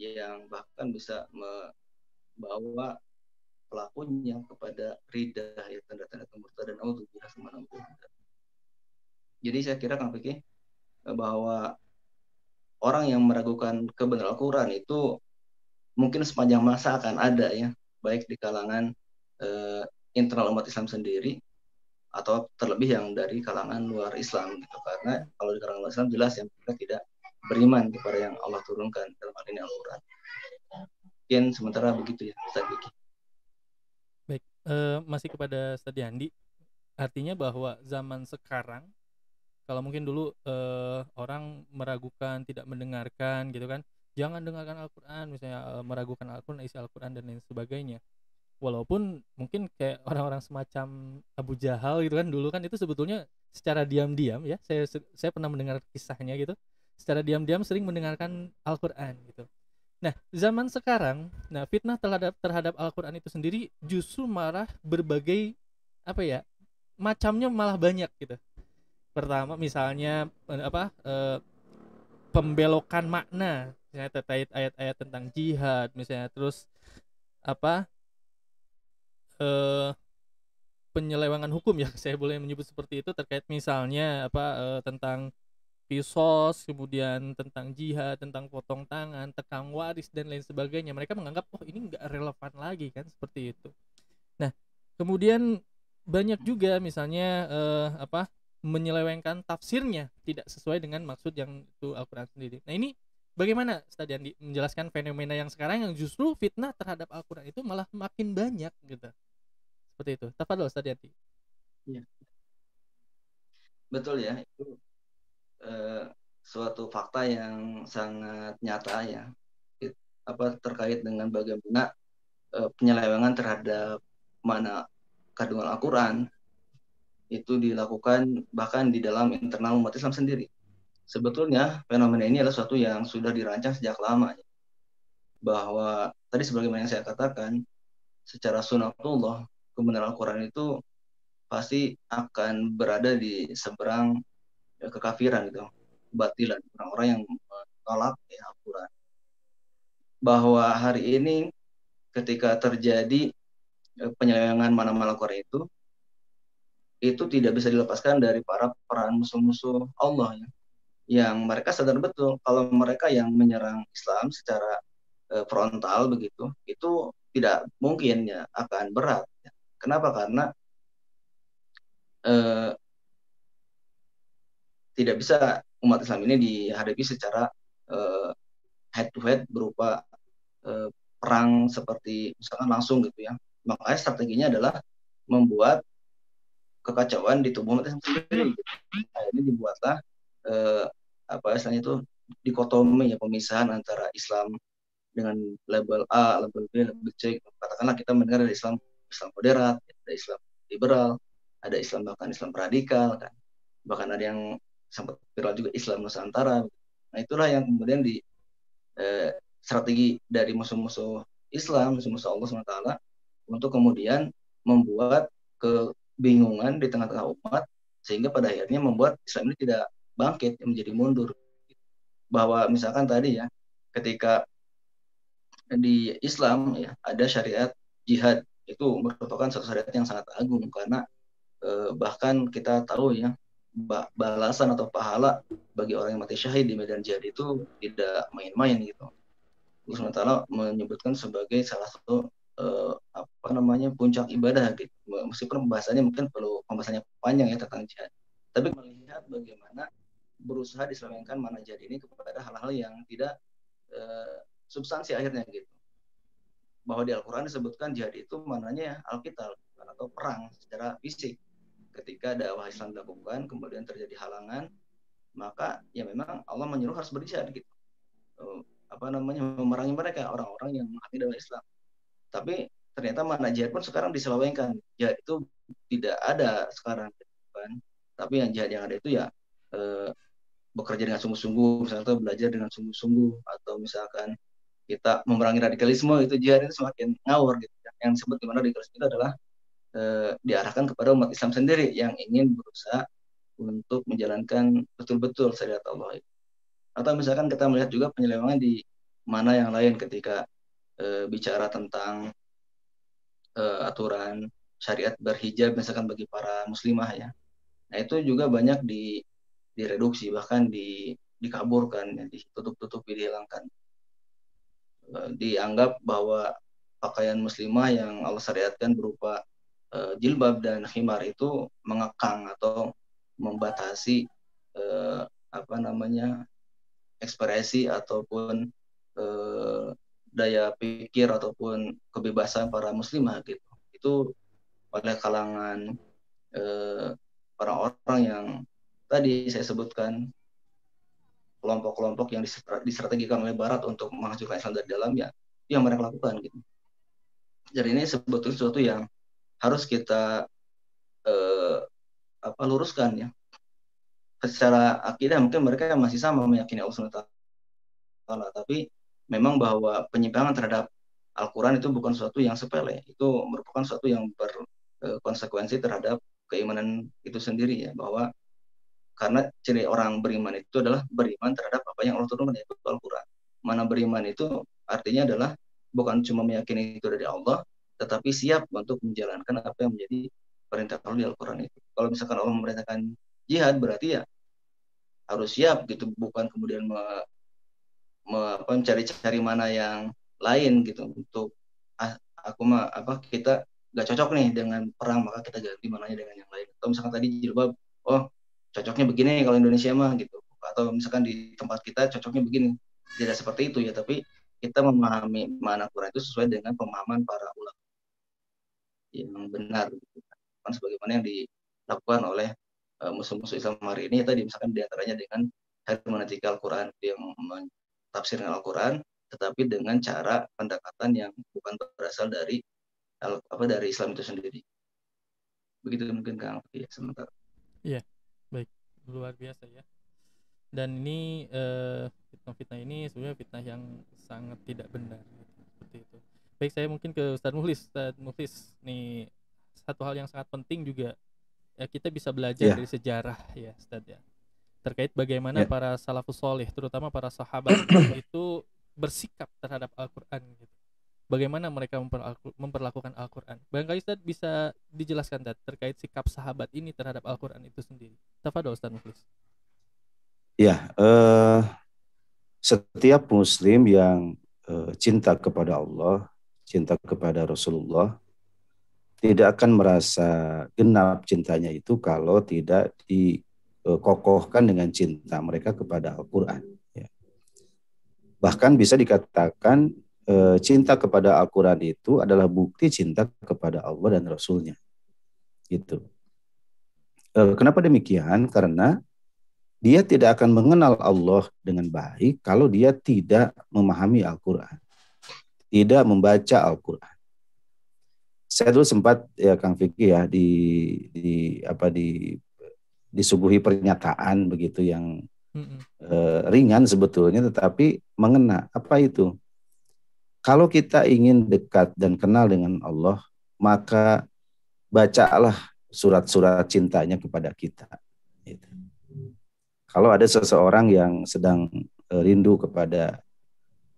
yang bahkan bisa membawa pelakunya kepada rida. ya tanda-tanda kemurtadan Allah subhanahu jadi saya kira Kang Fiki eh, bahwa orang yang meragukan kebenaran Al-Quran itu mungkin sepanjang masa akan ada ya baik di kalangan eh, internal umat Islam sendiri atau terlebih yang dari kalangan luar Islam gitu karena kalau di kalangan luar Islam jelas yang mereka tidak beriman kepada yang Allah turunkan dalam hal ini Al-Quran mungkin sementara begitu ya Ustaz Diki baik uh, masih kepada Ustaz Yandi artinya bahwa zaman sekarang kalau mungkin dulu uh, orang meragukan tidak mendengarkan gitu kan jangan dengarkan Al-Quran misalnya eh, meragukan Al-Quran isi Al-Quran dan lain sebagainya walaupun mungkin kayak orang-orang semacam Abu Jahal gitu kan dulu kan itu sebetulnya secara diam-diam ya saya saya pernah mendengar kisahnya gitu secara diam-diam sering mendengarkan Al-Qur'an gitu nah zaman sekarang nah fitnah terhadap terhadap Al-Qur'an itu sendiri justru marah berbagai apa ya macamnya malah banyak gitu pertama misalnya eh, apa e, pembelokan makna misalnya terkait ayat-ayat tentang jihad misalnya terus apa eh, penyelewengan hukum ya saya boleh menyebut seperti itu terkait misalnya apa eh, tentang pisos kemudian tentang jihad tentang potong tangan tekang waris dan lain sebagainya mereka menganggap oh ini nggak relevan lagi kan seperti itu nah kemudian banyak juga misalnya eh, apa menyelewengkan tafsirnya tidak sesuai dengan maksud yang itu Al-Quran sendiri. Nah ini bagaimana Ustaz yang menjelaskan fenomena yang sekarang yang justru fitnah terhadap Al-Quran itu malah makin banyak gitu. Seperti itu. loh Ustaz Yanti. Iya. Betul ya, itu uh, suatu fakta yang sangat nyata ya. It, apa terkait dengan bagaimana uh, penyelewengan terhadap mana kandungan Al-Qur'an itu dilakukan bahkan di dalam internal umat Islam sendiri. Sebetulnya fenomena ini adalah suatu yang sudah dirancang sejak lama. Ya. Bahwa tadi sebagaimana yang saya katakan, secara sunatullah kebenaran Al-Quran itu pasti akan berada di seberang ya, kekafiran gitu, batilan orang-orang yang menolak ya, Al-Quran. Bahwa hari ini ketika terjadi eh, penyelewengan mana-mana Al-Quran itu, itu tidak bisa dilepaskan dari para peran musuh-musuh Allah ya. yang mereka sadar betul kalau mereka yang menyerang Islam secara eh, frontal begitu itu tidak mungkin ya, akan berat Kenapa? Karena eh, tidak bisa umat Islam ini dihadapi secara eh, head to head berupa eh, perang seperti misalkan langsung gitu ya. Makanya strateginya adalah membuat kekacauan di tubuh umat Islam sendiri. Nah, ini dibuatlah eh, apa istilahnya itu dikotomi ya pemisahan antara Islam dengan label A, label B, label C. Katakanlah kita mendengar dari Islam Islam moderat, ada Islam liberal, ada Islam bahkan Islam radikal kan. Bahkan ada yang sempat viral juga Islam Nusantara. Nah, itulah yang kemudian di eh, strategi dari musuh-musuh Islam, musuh-musuh Allah SWT untuk kemudian membuat kebingungan di tengah-tengah umat sehingga pada akhirnya membuat Islam ini tidak bangkit menjadi mundur bahwa misalkan tadi ya ketika di Islam ya ada syariat jihad itu merupakan satu syariat yang sangat agung karena eh, bahkan kita tahu ya balasan atau pahala bagi orang yang mati syahid di medan jihad itu tidak main-main gitu. Allah sementara menyebutkan sebagai salah satu eh, apa namanya puncak ibadah gitu. Meskipun pembahasannya mungkin perlu pembahasannya panjang ya tentang jihad. Tapi melihat bagaimana berusaha diselewengkan mana jihad ini kepada hal-hal yang tidak eh, substansi akhirnya gitu bahwa di Al-Quran disebutkan jihad itu maknanya Alkitab atau perang secara fisik. Ketika dakwah Islam dilakukan, kemudian terjadi halangan, maka ya memang Allah menyuruh harus berjihad gitu. Eh, apa namanya memerangi mereka orang-orang yang mengaku dalam Islam. Tapi ternyata mana jihad pun sekarang diselewengkan. Jihad itu tidak ada sekarang kan. Tapi yang jihad yang ada itu ya eh, bekerja dengan sungguh-sungguh, misalnya belajar dengan sungguh-sungguh atau misalkan kita memerangi radikalisme itu jihad itu semakin ngawur gitu ya. yang disebut dimana radikalisme itu adalah e, diarahkan kepada umat Islam sendiri yang ingin berusaha untuk menjalankan betul-betul syariat Allah atau misalkan kita melihat juga penyelewengan di mana yang lain ketika e, bicara tentang e, aturan syariat berhijab misalkan bagi para muslimah ya nah itu juga banyak di direduksi bahkan di dikaburkan ya, ditutup-tutupi dihilangkan Eh, dianggap bahwa pakaian muslimah yang Allah syariatkan berupa uh, jilbab dan khimar itu mengekang atau membatasi uh, apa namanya ekspresi ataupun uh, daya pikir ataupun kebebasan para muslimah gitu. Itu oleh kalangan orang-orang yang tadi saya sebutkan kelompok-kelompok yang distrategikan oleh Barat untuk menghancurkan Islam dari dalam ya yang mereka lakukan gitu. Jadi ini sebetulnya sesuatu yang harus kita eh, apa luruskan ya. Secara akidah mungkin mereka masih sama meyakini Allah SWT, tapi memang bahwa penyimpangan terhadap Al-Quran itu bukan sesuatu yang sepele, itu merupakan sesuatu yang berkonsekuensi eh, terhadap keimanan itu sendiri ya, bahwa karena ciri orang beriman itu adalah beriman terhadap apa yang Allah turunkan yaitu Al-Qur'an. Mana beriman itu artinya adalah bukan cuma meyakini itu dari Allah, tetapi siap untuk menjalankan apa yang menjadi perintah Allah di Al-Qur'an itu. Kalau misalkan Allah memerintahkan jihad berarti ya harus siap gitu, bukan kemudian mencari-cari mana yang lain gitu untuk ah, aku mah apa kita nggak cocok nih dengan perang maka kita ganti mananya dengan yang lain. Kalau misalkan tadi jilbab, oh cocoknya begini kalau Indonesia mah gitu atau misalkan di tempat kita cocoknya begini tidak seperti itu ya tapi kita memahami mana Quran itu sesuai dengan pemahaman para ulama yang benar gitu. sebagaimana yang dilakukan oleh eh, musuh-musuh Islam hari ini tadi misalkan diantaranya dengan hermeneutika Al-Quran yang tafsirnya Al-Quran tetapi dengan cara pendekatan yang bukan berasal dari apa dari Islam itu sendiri begitu mungkin Kang ya sementara iya. yeah baik luar biasa ya dan ini eh, fitnah-fitnah uh, ini sebenarnya fitnah yang sangat tidak benar gitu, seperti itu baik saya mungkin ke Ustadz Muhlis Ustadz Muhlis nih satu hal yang sangat penting juga ya, kita bisa belajar yeah. dari sejarah ya Ustadz ya terkait bagaimana yeah. para salafus soleh terutama para sahabat itu bersikap terhadap Al-Quran gitu bagaimana mereka memperlakukan Al-Quran. Barangkali Ustaz bisa dijelaskan Ustaz, terkait sikap sahabat ini terhadap Al-Quran itu sendiri. Tafadol Ustaz Muflis. Ya, eh, setiap muslim yang eh, cinta kepada Allah, cinta kepada Rasulullah, tidak akan merasa genap cintanya itu kalau tidak dikokohkan eh, dengan cinta mereka kepada Al-Quran. Ya. Bahkan bisa dikatakan e, cinta kepada Al-Quran itu adalah bukti cinta kepada Allah dan Rasulnya. Gitu. E, kenapa demikian? Karena dia tidak akan mengenal Allah dengan baik kalau dia tidak memahami Al-Quran. Tidak membaca Al-Quran. Saya dulu sempat ya Kang Vicky ya di di apa di disuguhi pernyataan begitu yang mm -hmm. uh, ringan sebetulnya tetapi mengena apa itu kalau kita ingin dekat dan kenal dengan Allah, maka bacalah surat-surat cintanya kepada kita. Gitu. Kalau ada seseorang yang sedang eh, rindu kepada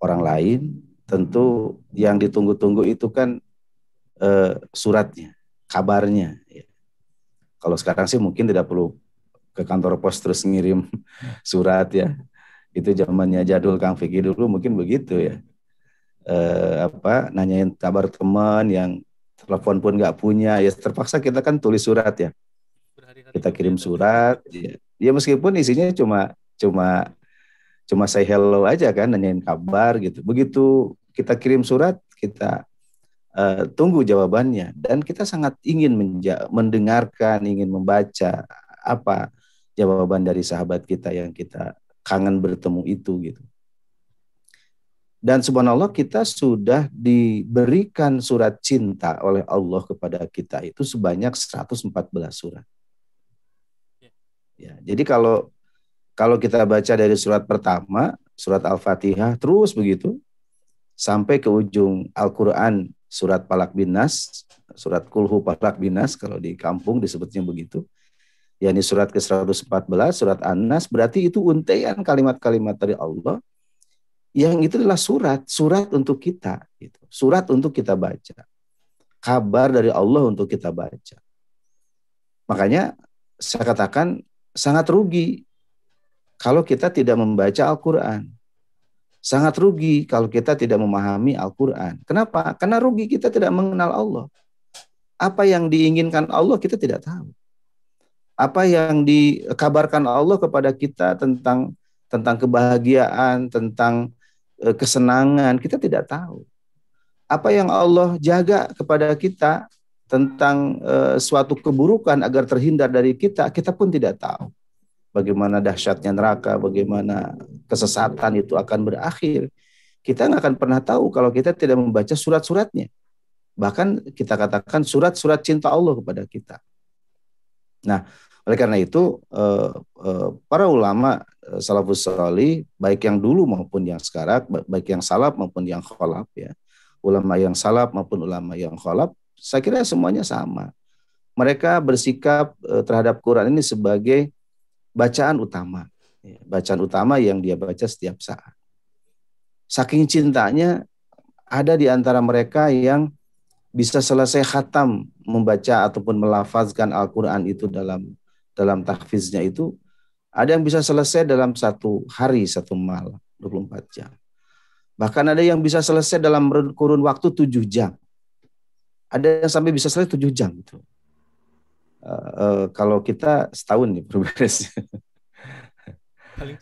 orang lain, tentu yang ditunggu-tunggu itu kan eh, suratnya, kabarnya. Ya. Kalau sekarang sih mungkin tidak perlu ke kantor pos terus ngirim surat ya. Itu zamannya jadul Kang Vicky dulu mungkin begitu ya eh, apa nanyain kabar teman yang telepon pun nggak punya ya terpaksa kita kan tulis surat ya kita kirim surat ya. ya, meskipun isinya cuma cuma cuma say hello aja kan nanyain kabar gitu begitu kita kirim surat kita uh, tunggu jawabannya dan kita sangat ingin mendengarkan ingin membaca apa jawaban dari sahabat kita yang kita kangen bertemu itu gitu dan subhanallah kita sudah diberikan surat cinta oleh Allah kepada kita itu sebanyak 114 surat. Ya, jadi kalau kalau kita baca dari surat pertama, surat Al-Fatihah terus begitu sampai ke ujung Al-Qur'an surat Palak Binas, surat Kulhu Palak Binas kalau di kampung disebutnya begitu. yakni surat ke-114, surat An-Nas berarti itu untaian kalimat-kalimat dari Allah yang itu adalah surat, surat untuk kita, gitu. surat untuk kita baca, kabar dari Allah untuk kita baca. Makanya saya katakan sangat rugi kalau kita tidak membaca Al-Quran. Sangat rugi kalau kita tidak memahami Al-Quran. Kenapa? Karena rugi kita tidak mengenal Allah. Apa yang diinginkan Allah kita tidak tahu. Apa yang dikabarkan Allah kepada kita tentang tentang kebahagiaan, tentang Eh, kesenangan, kita tidak tahu. Apa yang Allah jaga kepada kita tentang uh, suatu keburukan agar terhindar dari kita, kita pun tidak tahu. Bagaimana dahsyatnya neraka, bagaimana kesesatan itu akan berakhir. Kita nggak akan pernah tahu kalau kita tidak membaca surat-suratnya. Bahkan kita katakan surat-surat cinta Allah kepada kita. Nah, oleh karena itu, eh, para ulama Eh, salafus Sholih, baik yang dulu maupun yang sekarang baik yang salaf maupun yang kholaf ya ulama yang salaf maupun ulama yang kholaf saya kira semuanya sama mereka bersikap eh, terhadap Quran ini sebagai bacaan utama ya. bacaan utama yang dia baca setiap saat saking cintanya ada di antara mereka yang bisa selesai khatam membaca ataupun melafazkan Al-Quran itu dalam dalam tahfiznya itu ada yang bisa selesai dalam satu hari, satu malam, 24 jam. Bahkan ada yang bisa selesai dalam kurun waktu tujuh jam. Ada yang sampai bisa selesai tujuh jam. Gitu. Uh, uh, kalau kita setahun nih progres.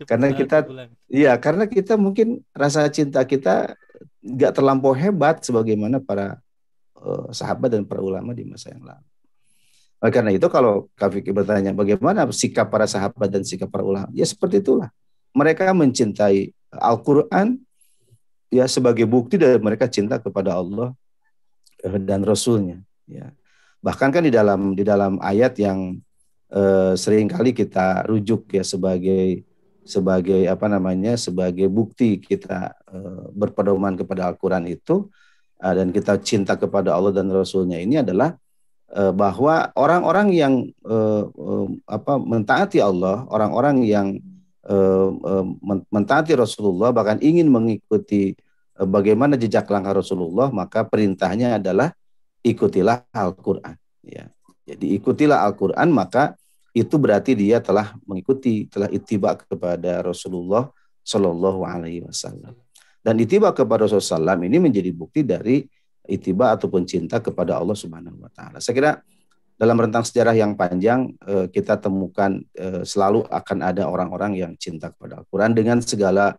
karena kita, iya karena kita mungkin rasa cinta kita nggak terlampau hebat sebagaimana para uh, sahabat dan para ulama di masa yang lalu. Oleh karena itu kalau Kak bertanya bagaimana sikap para sahabat dan sikap para ulama, ya seperti itulah. Mereka mencintai Al-Quran ya sebagai bukti dari mereka cinta kepada Allah dan Rasulnya. Ya. Bahkan kan di dalam di dalam ayat yang eh, seringkali kita rujuk ya sebagai sebagai apa namanya sebagai bukti kita eh, berpedoman kepada Al-Quran itu eh, dan kita cinta kepada Allah dan Rasulnya ini adalah Eh, bahwa orang-orang yang eh, eh, apa mentaati Allah, orang-orang yang mentaati Rasulullah bahkan ingin mengikuti bagaimana jejak langkah Rasulullah, maka perintahnya adalah ikutilah Al-Qur'an ya. Jadi ikutilah Al-Qur'an maka itu berarti dia telah mengikuti, telah ittiba kepada Rasulullah Shallallahu Alaihi Wasallam. Dan ittiba kepada Rasulullah SAW ini menjadi bukti dari itiba ataupun cinta kepada Allah Subhanahu wa taala. Saya kira dalam rentang sejarah yang panjang eh, kita temukan eh, selalu akan ada orang-orang yang cinta kepada Al-Qur'an dengan segala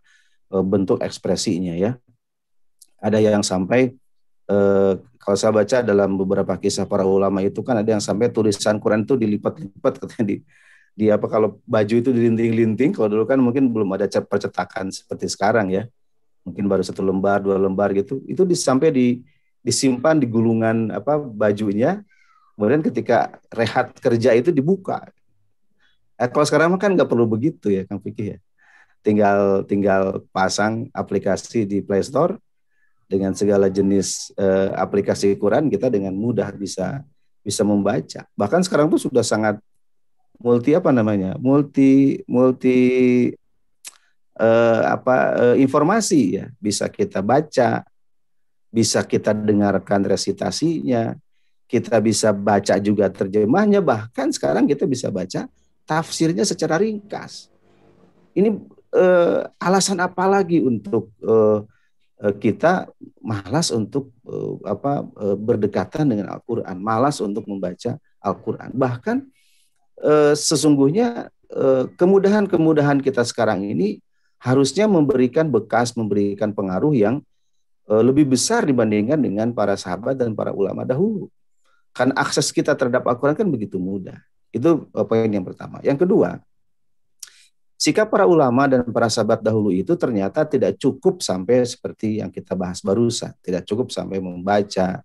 eh, bentuk ekspresinya ya. Ada yang sampai kalau saya baca dalam beberapa kisah para ulama itu kan ada yang sampai tulisan Quran itu dilipat-lipat katanya di di apa kalau baju itu dilinting-linting kalau dulu kan mungkin belum ada percetakan seperti sekarang ya mungkin baru satu lembar dua lembar gitu itu sampai di disimpan di gulungan apa bajunya. Kemudian ketika rehat kerja itu dibuka. Eh, kalau sekarang kan nggak perlu begitu ya Kang Fikih ya. Tinggal tinggal pasang aplikasi di Play Store dengan segala jenis eh, aplikasi Quran kita dengan mudah bisa bisa membaca. Bahkan sekarang pun sudah sangat multi apa namanya? multi multi eh, apa eh, informasi ya. Bisa kita baca, bisa kita dengarkan resitasinya, kita bisa baca juga terjemahnya, bahkan sekarang kita bisa baca tafsirnya secara ringkas. Ini eh, alasan apa lagi untuk eh, eh kita malas untuk eh, apa eh, berdekatan dengan Al-Qur'an, malas untuk membaca Al-Qur'an. Bahkan eh, sesungguhnya kemudahan kemudahan-kemudahan kita sekarang ini harusnya memberikan bekas, memberikan pengaruh yang Eh, lebih besar dibandingkan dengan para sahabat dan para ulama dahulu. kan akses kita terhadap Al-Quran kan begitu mudah. Itu eh, poin yang pertama. Yang kedua, sikap para ulama dan para sahabat dahulu itu ternyata tidak cukup sampai seperti yang kita bahas barusan. Tidak cukup sampai membaca.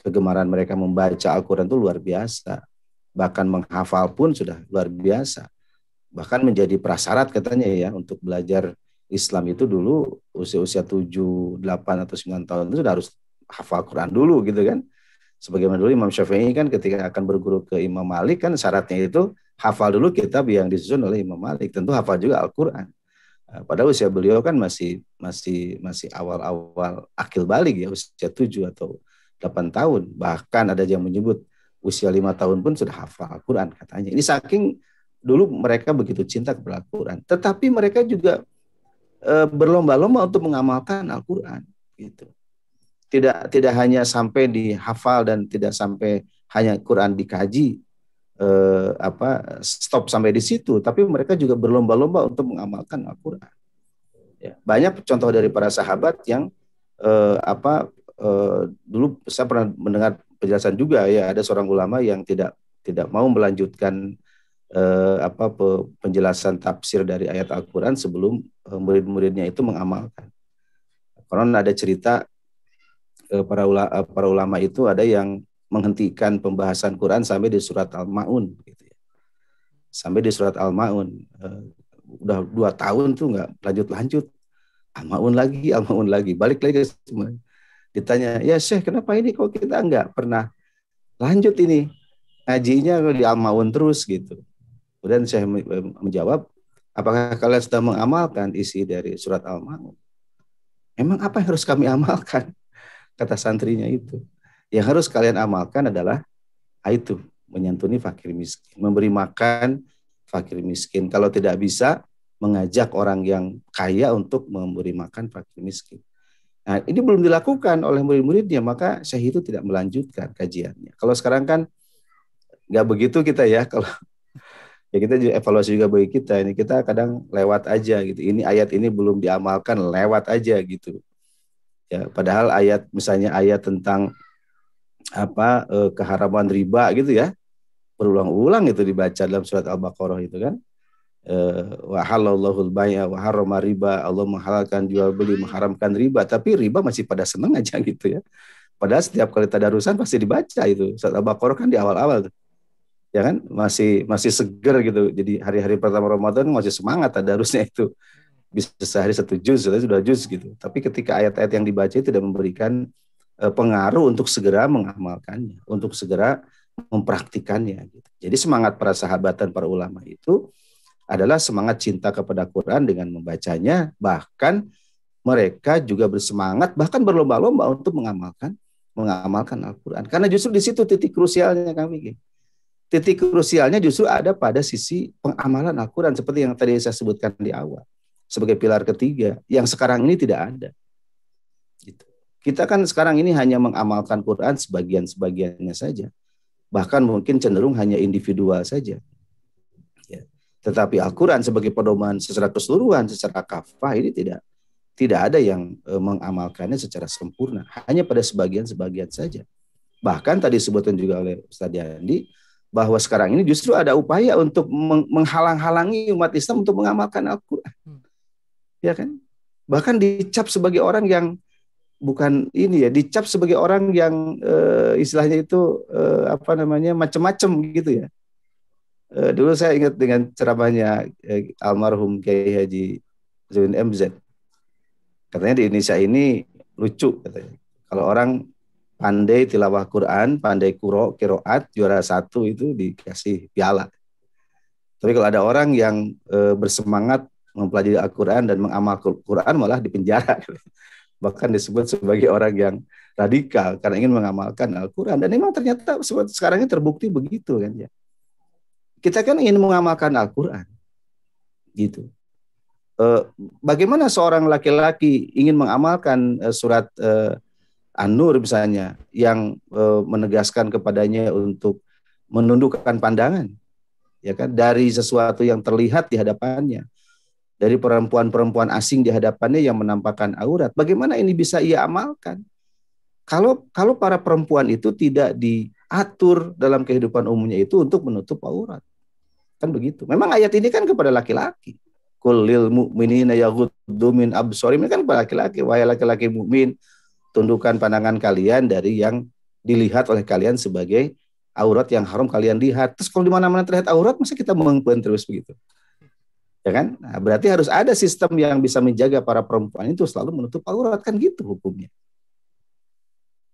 Kegemaran mereka membaca Al-Quran itu luar biasa. Bahkan menghafal pun sudah luar biasa. Bahkan menjadi prasyarat katanya ya untuk belajar Islam itu dulu usia-usia 7, 8 atau 9 tahun itu sudah harus hafal Quran dulu gitu kan. Sebagaimana dulu Imam Syafi'i kan ketika akan berguru ke Imam Malik kan syaratnya itu hafal dulu kitab yang disusun oleh Imam Malik, tentu hafal juga Al-Qur'an. Eh, padahal usia beliau kan masih masih masih awal-awal akil balik ya usia 7 atau 8 tahun. Bahkan ada yang menyebut usia 5 tahun pun sudah hafal Al-Qur'an katanya. Ini saking dulu mereka begitu cinta kepada Al-Qur'an. Tetapi mereka juga Eh, berlomba-lomba untuk mengamalkan Al-Qur'an gitu. Tidak tidak hanya sampai di hafal dan tidak sampai hanya Quran dikaji e, apa stop sampai di situ, tapi mereka juga berlomba-lomba untuk mengamalkan Al-Qur'an. Ya, banyak contoh dari para sahabat yang e, apa e, dulu saya pernah mendengar penjelasan juga ya ada seorang ulama yang tidak tidak mau melanjutkan eh, apa penjelasan tafsir dari ayat Al-Qur'an sebelum eh, murid-muridnya itu mengamalkan. Karena ada cerita eh, para ula, eh, para ulama itu ada yang menghentikan pembahasan Quran sampai di surat Al-Maun gitu ya. Sampai di surat Al-Maun eh, udah dua tahun tuh nggak lanjut-lanjut. Al-Maun lagi, Al-Maun lagi, balik lagi semua. Ditanya, ya Syekh kenapa ini kok kita nggak pernah lanjut ini ngajinya di Al-Maun terus gitu. Kemudian saya menjawab, apakah kalian sudah mengamalkan isi dari surat Al-Ma'un? Emang apa yang harus kami amalkan? Kata santrinya itu. Yang harus kalian amalkan adalah ah, itu, menyantuni fakir miskin, memberi makan fakir miskin. Kalau tidak bisa, mengajak orang yang kaya untuk memberi makan fakir miskin. Nah, ini belum dilakukan oleh murid-muridnya, maka saya itu tidak melanjutkan kajiannya. Kalau sekarang kan nggak begitu kita ya, kalau ya kita evaluasi juga bagi kita ini kita kadang lewat aja gitu ini ayat ini belum diamalkan lewat aja gitu ya padahal ayat misalnya ayat tentang apa eh, keharaman riba gitu ya berulang-ulang itu dibaca dalam surat al-baqarah itu kan eh, wa halallahu baya riba Allah menghalalkan jual beli mengharamkan riba tapi riba masih pada seneng aja gitu ya Padahal setiap kali tadarusan pasti dibaca itu. Surat Al-Baqarah kan di awal-awal tuh ya kan masih masih seger gitu jadi hari-hari pertama Ramadan masih semangat ada harusnya itu bisa sehari satu juz sudah juz gitu tapi ketika ayat-ayat yang dibaca tidak memberikan eh, pengaruh untuk segera mengamalkannya untuk segera mempraktikannya gitu. jadi semangat para sahabat dan para ulama itu adalah semangat cinta kepada Quran dengan membacanya bahkan mereka juga bersemangat bahkan berlomba-lomba untuk mengamalkan mengamalkan Al-Qur'an karena justru di situ titik krusialnya kami titik krusialnya justru ada pada sisi pengamalan Al-Quran seperti yang tadi saya sebutkan di awal sebagai pilar ketiga yang sekarang ini tidak ada. Gitu. Kita kan sekarang ini hanya mengamalkan Quran sebagian-sebagiannya saja, bahkan mungkin cenderung hanya individual saja. Ya. Tetapi Al-Quran sebagai pedoman secara keseluruhan, secara kafah ini tidak tidak ada yang e, mengamalkannya secara sempurna, hanya pada sebagian-sebagian saja. Bahkan tadi disebutkan juga oleh Ustaz Yandi, bahwa sekarang ini justru ada upaya untuk menghalang-halangi umat Islam untuk mengamalkan Al-Qur'an. Hmm. Ya kan? Bahkan dicap sebagai orang yang bukan ini ya, dicap sebagai orang yang e, istilahnya itu e, apa namanya? macam-macam gitu ya. E, dulu saya ingat dengan ceramahnya e, almarhum Kiai Haji Zain MZ. Katanya di Indonesia ini lucu katanya. Kalau orang pandai tilawah Quran, pandai kuro, kiroat, juara satu itu dikasih piala. Tapi kalau ada orang yang e, bersemangat mempelajari Al-Quran dan mengamal Quran malah dipenjara. Bahkan disebut sebagai orang yang radikal karena ingin mengamalkan Al-Quran. Dan memang ternyata sekarang ini terbukti begitu kan ya. Kita kan ingin mengamalkan Al-Quran. Gitu. E, bagaimana seorang laki-laki ingin mengamalkan e, surat e, Anur misalnya yang e, menegaskan kepadanya untuk menundukkan pandangan ya kan dari sesuatu yang terlihat di hadapannya dari perempuan-perempuan asing di hadapannya yang menampakkan aurat bagaimana ini bisa ia amalkan kalau kalau para perempuan itu tidak diatur dalam kehidupan umumnya itu untuk menutup aurat kan begitu memang ayat ini kan kepada laki-laki kulil mu'minina yaghuddu min ini kan kepada laki-laki wahai laki-laki mukmin -laki tundukkan pandangan kalian dari yang dilihat oleh kalian sebagai aurat yang haram kalian lihat. Terus kalau di mana-mana terlihat aurat, masa kita mengumpulkan terus begitu? Ya kan? Nah, berarti harus ada sistem yang bisa menjaga para perempuan itu selalu menutup aurat kan gitu hukumnya.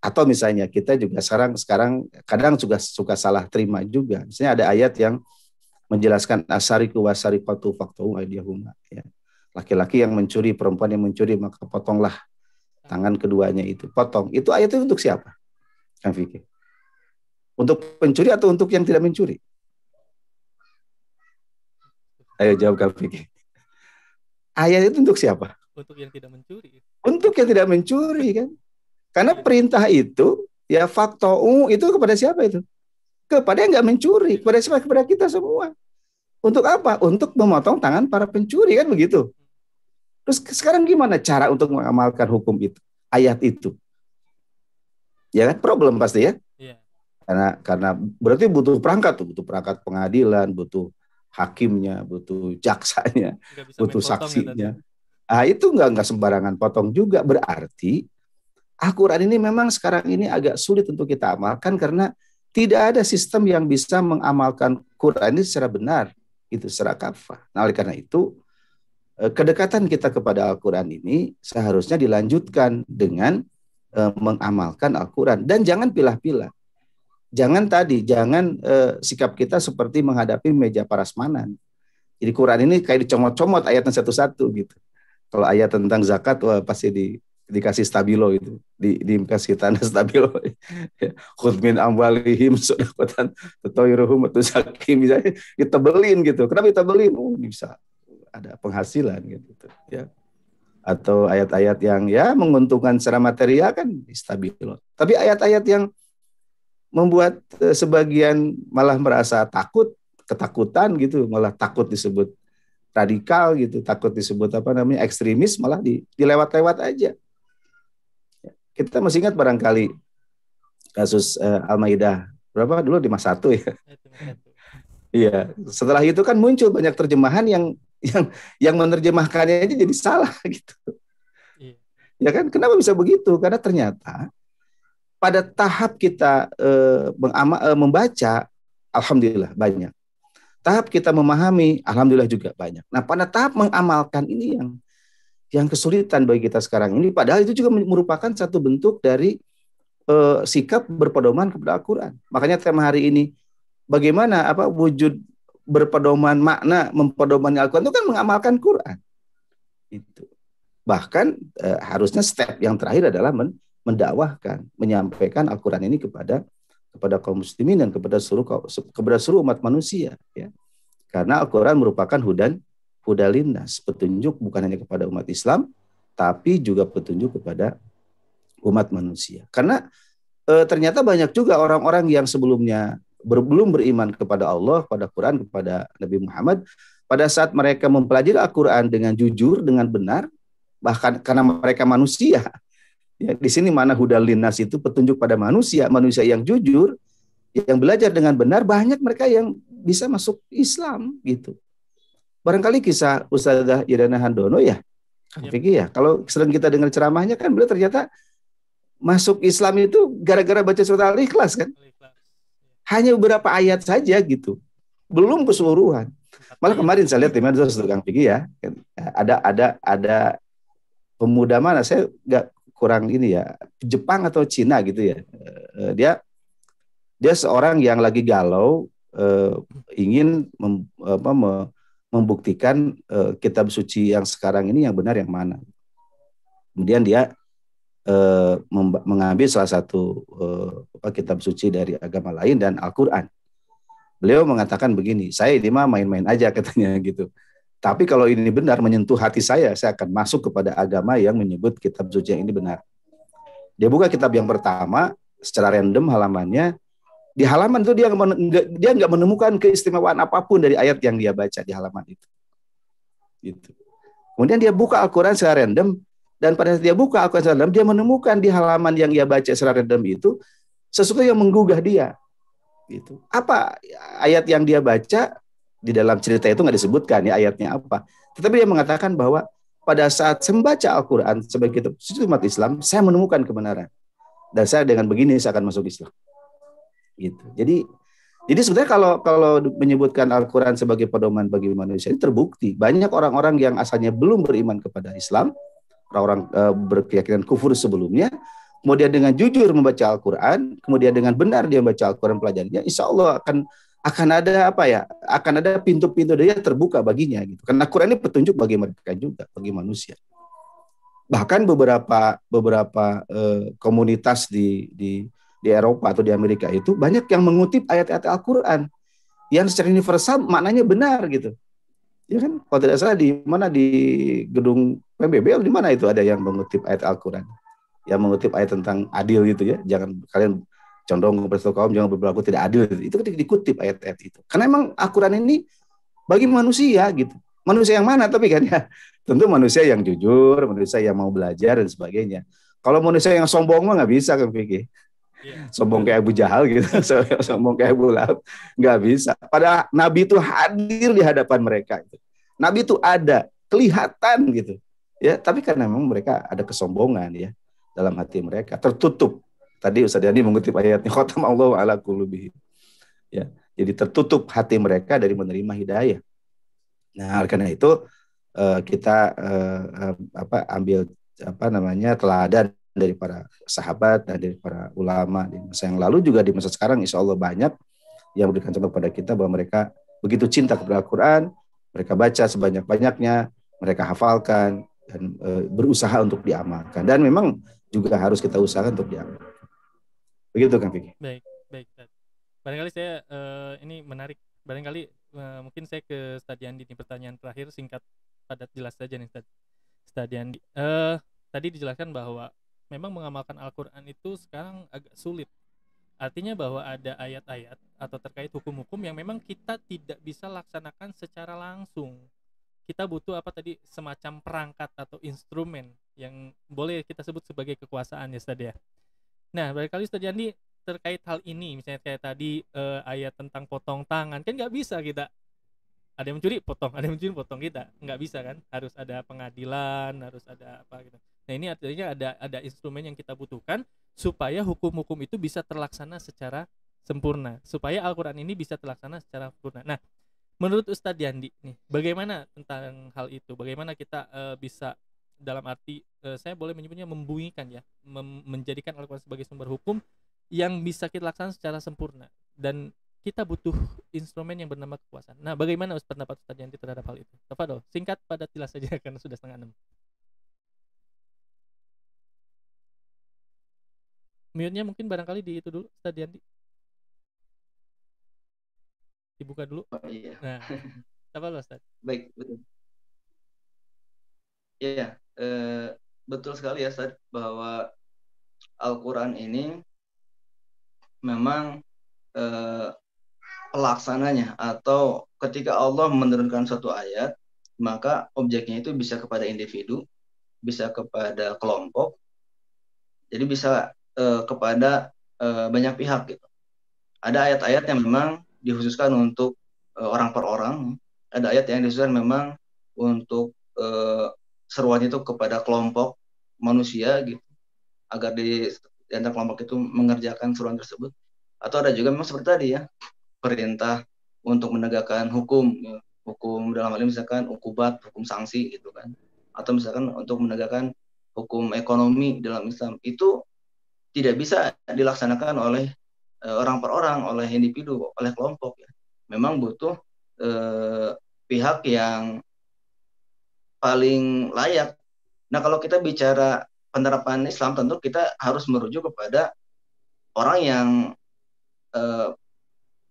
Atau misalnya kita juga sekarang sekarang kadang juga suka salah terima juga. Misalnya ada ayat yang menjelaskan asari kuwasari patu faktu ya. Laki-laki yang mencuri, perempuan yang mencuri maka potonglah tangan keduanya itu potong. Itu ayat itu untuk siapa? Kang Untuk pencuri atau untuk yang tidak mencuri? Ayo jawab Kang Fikih. Ayat itu untuk siapa? Untuk yang tidak mencuri. Untuk yang tidak mencuri kan. Karena perintah itu ya u itu kepada siapa itu? Kepada yang nggak mencuri, kepada siapa? Kepada kita semua. Untuk apa? Untuk memotong tangan para pencuri kan begitu. Terus sekarang gimana cara untuk mengamalkan hukum itu, ayat itu? Ya kan problem pasti ya. Yeah. Karena karena berarti butuh perangkat tuh, butuh perangkat pengadilan, butuh hakimnya, butuh jaksanya, butuh ya, saksinya. Ya, ah itu nggak nggak sembarangan potong juga berarti Al-Quran ini memang sekarang ini agak sulit untuk kita amalkan karena tidak ada sistem yang bisa mengamalkan Quran ini secara benar, itu secara kafah. Nah, oleh karena itu Eh, kedekatan kita kepada Al-Quran ini seharusnya dilanjutkan dengan e, mengamalkan Al-Quran dan jangan pilah-pilah. Jangan tadi, jangan e, sikap kita seperti menghadapi meja parasmanan. Jadi Quran ini kayak dicomot-comot ayatnya satu-satu gitu. Kalau ayat tentang zakat, wah pasti di, dikasih stabilo itu, di, dikasih tanda stabilo. Khudmin amwalihim sodakotan tetoiruhum atau zakim, misalnya ditebelin gitu. Kenapa ditebelin? Oh, bisa ada penghasilan gitu, gitu ya atau ayat-ayat yang ya menguntungkan secara material kan stabil Tapi ayat-ayat yang membuat eh, sebagian malah merasa takut, ketakutan gitu, malah takut disebut radikal gitu, takut disebut apa namanya ekstremis malah dilewat-lewat aja. Kita masih ingat barangkali kasus uh, Al-Maidah berapa dulu di Mas satu ya. Iya, iya setelah itu kan muncul banyak terjemahan yang yang yang menerjemahkannya aja jadi salah gitu. Iya. Ya kan? Kenapa bisa begitu? Karena ternyata pada tahap kita e, mengama, e, membaca, alhamdulillah banyak. Tahap kita memahami, alhamdulillah juga banyak. Nah, pada tahap mengamalkan ini yang yang kesulitan bagi kita sekarang ini. Padahal itu juga merupakan satu bentuk dari e, sikap berpedoman kepada Al-Quran. Makanya tema hari ini bagaimana apa wujud berpedoman makna mempedoman Al-Quran itu kan mengamalkan Quran itu bahkan e, harusnya step yang terakhir adalah men mendakwahkan menyampaikan Al-Quran ini kepada kepada kaum muslimin dan kepada seluruh kepada seluruh umat manusia ya karena Al-Quran merupakan hudan hudalinnas petunjuk bukan hanya kepada umat Islam tapi juga petunjuk kepada umat manusia karena e, ternyata banyak juga orang-orang yang sebelumnya ber, belum beriman kepada Allah, kepada Quran, kepada Nabi Muhammad, pada saat mereka mempelajari Al-Quran dengan jujur, dengan benar, bahkan karena mereka manusia. Ya, di sini mana hudal linnas itu petunjuk pada manusia, manusia yang jujur, yang belajar dengan benar, banyak mereka yang bisa masuk Islam gitu. Barangkali kisah Ustazah Irena Handono ya, Kang yep. ya. Kalau sering kita dengar ceramahnya kan beliau ternyata masuk Islam itu gara-gara baca surat Al-Ikhlas kan hanya beberapa ayat saja gitu. Belum keseluruhan. Malah kemarin saya lihat di medsos Kang Vicky ya, kan, ada ada ada pemuda mana saya nggak kurang ini ya, Jepang atau Cina gitu ya. Eh, dia dia seorang yang lagi galau eh, ingin mem, apa, membuktikan eh, kitab suci yang sekarang ini yang benar yang mana. Kemudian dia uh, mengambil salah satu uh, kitab suci dari agama lain dan Al-Qur'an. Beliau mengatakan begini, saya ini mah main-main aja katanya gitu. Tapi kalau ini benar menyentuh hati saya, saya akan masuk kepada agama yang menyebut kitab suci yang ini benar. Dia buka kitab yang pertama secara random halamannya. Di halaman itu dia nggak dia nggak menemukan keistimewaan apapun dari ayat yang dia baca di halaman itu. Gitu. Kemudian dia buka Al-Quran secara random, dan pada saat dia buka Al-Quran dalam, dia menemukan di halaman yang dia baca secara random itu sesuatu yang menggugah dia. Gitu. Apa ayat yang dia baca di dalam cerita itu nggak disebutkan ya ayatnya apa. Tetapi dia mengatakan bahwa pada saat saya membaca Al-Quran sebagai suci umat Islam, saya menemukan kebenaran. Dan saya dengan begini saya akan masuk Islam. Gitu. Jadi jadi sebenarnya kalau kalau menyebutkan Al-Quran sebagai pedoman bagi manusia ini terbukti banyak orang-orang yang asalnya belum beriman kepada Islam, orang-orang uh, berkeyakinan kufur sebelumnya, kemudian dengan jujur membaca Al-Quran, kemudian dengan benar dia membaca Al-Quran pelajarannya, insya Allah akan akan ada apa ya? Akan ada pintu-pintu dia terbuka baginya gitu. Karena Quran ini petunjuk bagi mereka juga, bagi manusia. Bahkan beberapa beberapa uh, komunitas di di di Eropa atau di Amerika itu banyak yang mengutip ayat-ayat Al-Quran yang secara universal maknanya benar gitu. Ya kan? Kalau tidak salah di mana di gedung PBB di mana itu ada yang mengutip ayat Al-Quran yang mengutip ayat tentang adil gitu ya jangan kalian condong kepada suatu kaum jangan berlaku tidak adil gitu. itu ketika dikutip ayat-ayat itu karena emang Al-Quran ini bagi manusia gitu manusia yang mana tapi kan ya tentu manusia yang jujur manusia yang mau belajar dan sebagainya kalau manusia yang sombong mah nggak bisa kan pikir, iya. Yeah. sombong kayak Abu Jahal gitu, sombong kayak Abu Lahab, nggak bisa. Padahal Nabi itu hadir di hadapan mereka. Gitu. Nabi itu ada, kelihatan gitu. Ya, tapi karena memang mereka ada kesombongan ya dalam hati mereka, tertutup. Tadi Ustaz Yani mengutip ayatnya khatam Allah ala qulubihi. Ya, jadi tertutup hati mereka dari menerima hidayah. Nah, karena itu eh, kita eh, eh, apa ambil apa namanya teladan dari para sahabat dan dari para ulama di masa yang lalu juga di masa sekarang insya Allah banyak yang memberikan contoh kepada kita bahwa mereka begitu cinta kepada Al-Quran, mereka baca sebanyak-banyaknya, mereka hafalkan, dan e, berusaha untuk diamalkan dan memang juga harus kita usahakan untuk diamalkan. Begitu Kang Vicky. Baik, baik. Barangkali saya e, ini menarik. Barangkali e, mungkin saya ke stadion di pertanyaan terakhir singkat padat jelas saja nih Stad. e, tadi dijelaskan bahwa memang mengamalkan Al-Qur'an itu sekarang agak sulit Artinya bahwa ada ayat-ayat atau terkait hukum-hukum yang memang kita tidak bisa laksanakan secara langsung kita butuh apa tadi semacam perangkat atau instrumen yang boleh kita sebut sebagai kekuasaan ya Ustaz ya. Nah, barangkali Ustaz Yandi terkait hal ini misalnya kayak tadi eh, ayat tentang potong tangan kan nggak bisa kita ada yang mencuri potong ada yang mencuri potong kita nggak bisa kan harus ada pengadilan harus ada apa gitu nah ini artinya ada ada instrumen yang kita butuhkan supaya hukum-hukum itu bisa terlaksana secara sempurna supaya Al-Quran ini bisa terlaksana secara sempurna nah menurut Ustadz Yandi nih bagaimana tentang hal itu bagaimana kita uh, bisa dalam arti uh, saya boleh menyebutnya membunyikan ya mem menjadikan Al-Quran sebagai sumber hukum yang bisa kita laksanakan secara sempurna dan kita butuh instrumen yang bernama kekuasaan. Nah, bagaimana Ustadz pendapat Ustadz Yandi terhadap hal itu? Tafadol, singkat pada jelas saja karena sudah setengah enam. Mute-nya mungkin barangkali di itu dulu ustadz Yandi dibuka dulu. Oh, iya. Nah, apa lo Ustaz? Baik, betul. Iya, eh, betul sekali ya Ustaz bahwa Al-Qur'an ini memang eh, pelaksananya atau ketika Allah menurunkan suatu ayat, maka objeknya itu bisa kepada individu, bisa kepada kelompok, jadi bisa eh, kepada eh, banyak pihak gitu. Ada ayat-ayat yang memang dikhususkan untuk uh, orang per orang. Ada ayat yang dikhususkan memang untuk uh, eh, seruan itu kepada kelompok manusia gitu agar di, di antara kelompok itu mengerjakan seruan tersebut. Atau ada juga memang seperti tadi ya perintah untuk menegakkan hukum, ya. hukum dalam hal ini misalkan ukubat, hukum sanksi gitu kan. Atau misalkan untuk menegakkan hukum ekonomi dalam Islam itu tidak bisa dilaksanakan oleh Eh, orang per orang, oleh individu, oleh kelompok ya. Memang butuh eh, pihak yang paling layak. Nah, kalau kita bicara penerapan Islam tentu kita harus merujuk kepada orang yang eh,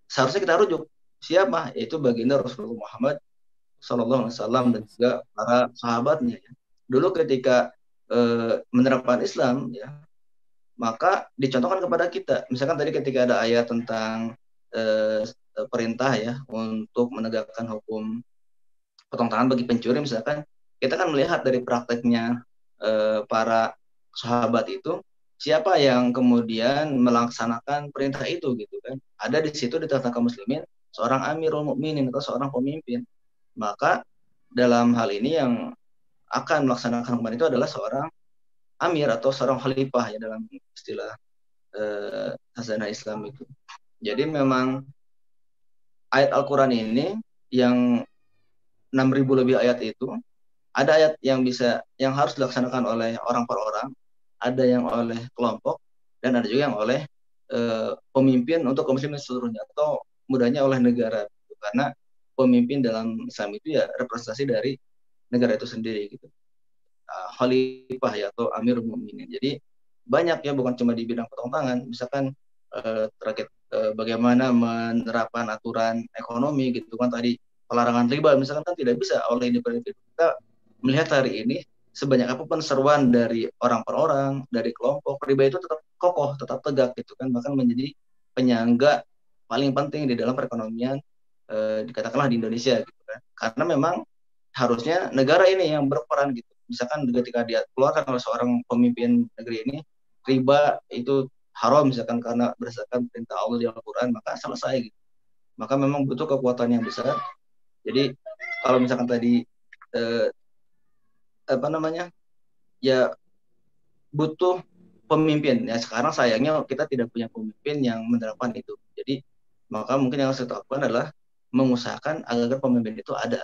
seharusnya kita rujuk siapa yaitu baginda Rasulullah Muhammad saw Alaihi Wasallam dan juga para sahabatnya. Ya. Dulu ketika eh, menerapkan Islam ya maka dicontohkan kepada kita. Misalkan tadi ketika ada ayat tentang eh, perintah ya untuk menegakkan hukum potong tangan bagi pencuri misalkan, kita kan melihat dari prakteknya eh, para sahabat itu siapa yang kemudian melaksanakan perintah itu gitu kan. Ada di situ di tengah kaum muslimin seorang amirul mukminin atau seorang pemimpin. Maka dalam hal ini yang akan melaksanakan hukuman itu adalah seorang amir atau seorang khalifah ya dalam istilah eh, hasanah Islam itu. Jadi memang ayat Al-Qur'an ini yang 6000 lebih ayat itu ada ayat yang bisa yang harus dilaksanakan oleh orang per orang, ada yang oleh kelompok dan ada juga yang oleh eh, pemimpin untuk kaum seluruhnya atau mudahnya oleh negara gitu. karena pemimpin dalam Islam itu ya representasi dari negara itu sendiri gitu uh, khalifah ya atau amir mukminin. Jadi banyak ya bukan cuma di bidang potong tangan, misalkan uh, terkait uh, bagaimana menerapkan aturan ekonomi gitu kan tadi pelarangan riba misalkan kan tidak bisa oleh independen kita melihat hari ini sebanyak apapun seruan dari orang per orang, dari kelompok, riba itu tetap kokoh, tetap tegak gitu kan, bahkan menjadi penyangga paling penting di dalam perekonomian dikatakanlah di Indonesia gitu kan. Karena memang harusnya negara ini yang berperan gitu misalkan ketika dikeluarkan oleh seorang pemimpin negeri ini riba itu haram misalkan karena berdasarkan perintah Allah di Al-Quran maka selesai gitu. maka memang butuh kekuatan yang besar jadi kalau misalkan tadi eh, apa namanya ya butuh pemimpin ya sekarang sayangnya kita tidak punya pemimpin yang menerapkan itu jadi maka mungkin yang harus kita adalah mengusahakan agar pemimpin itu ada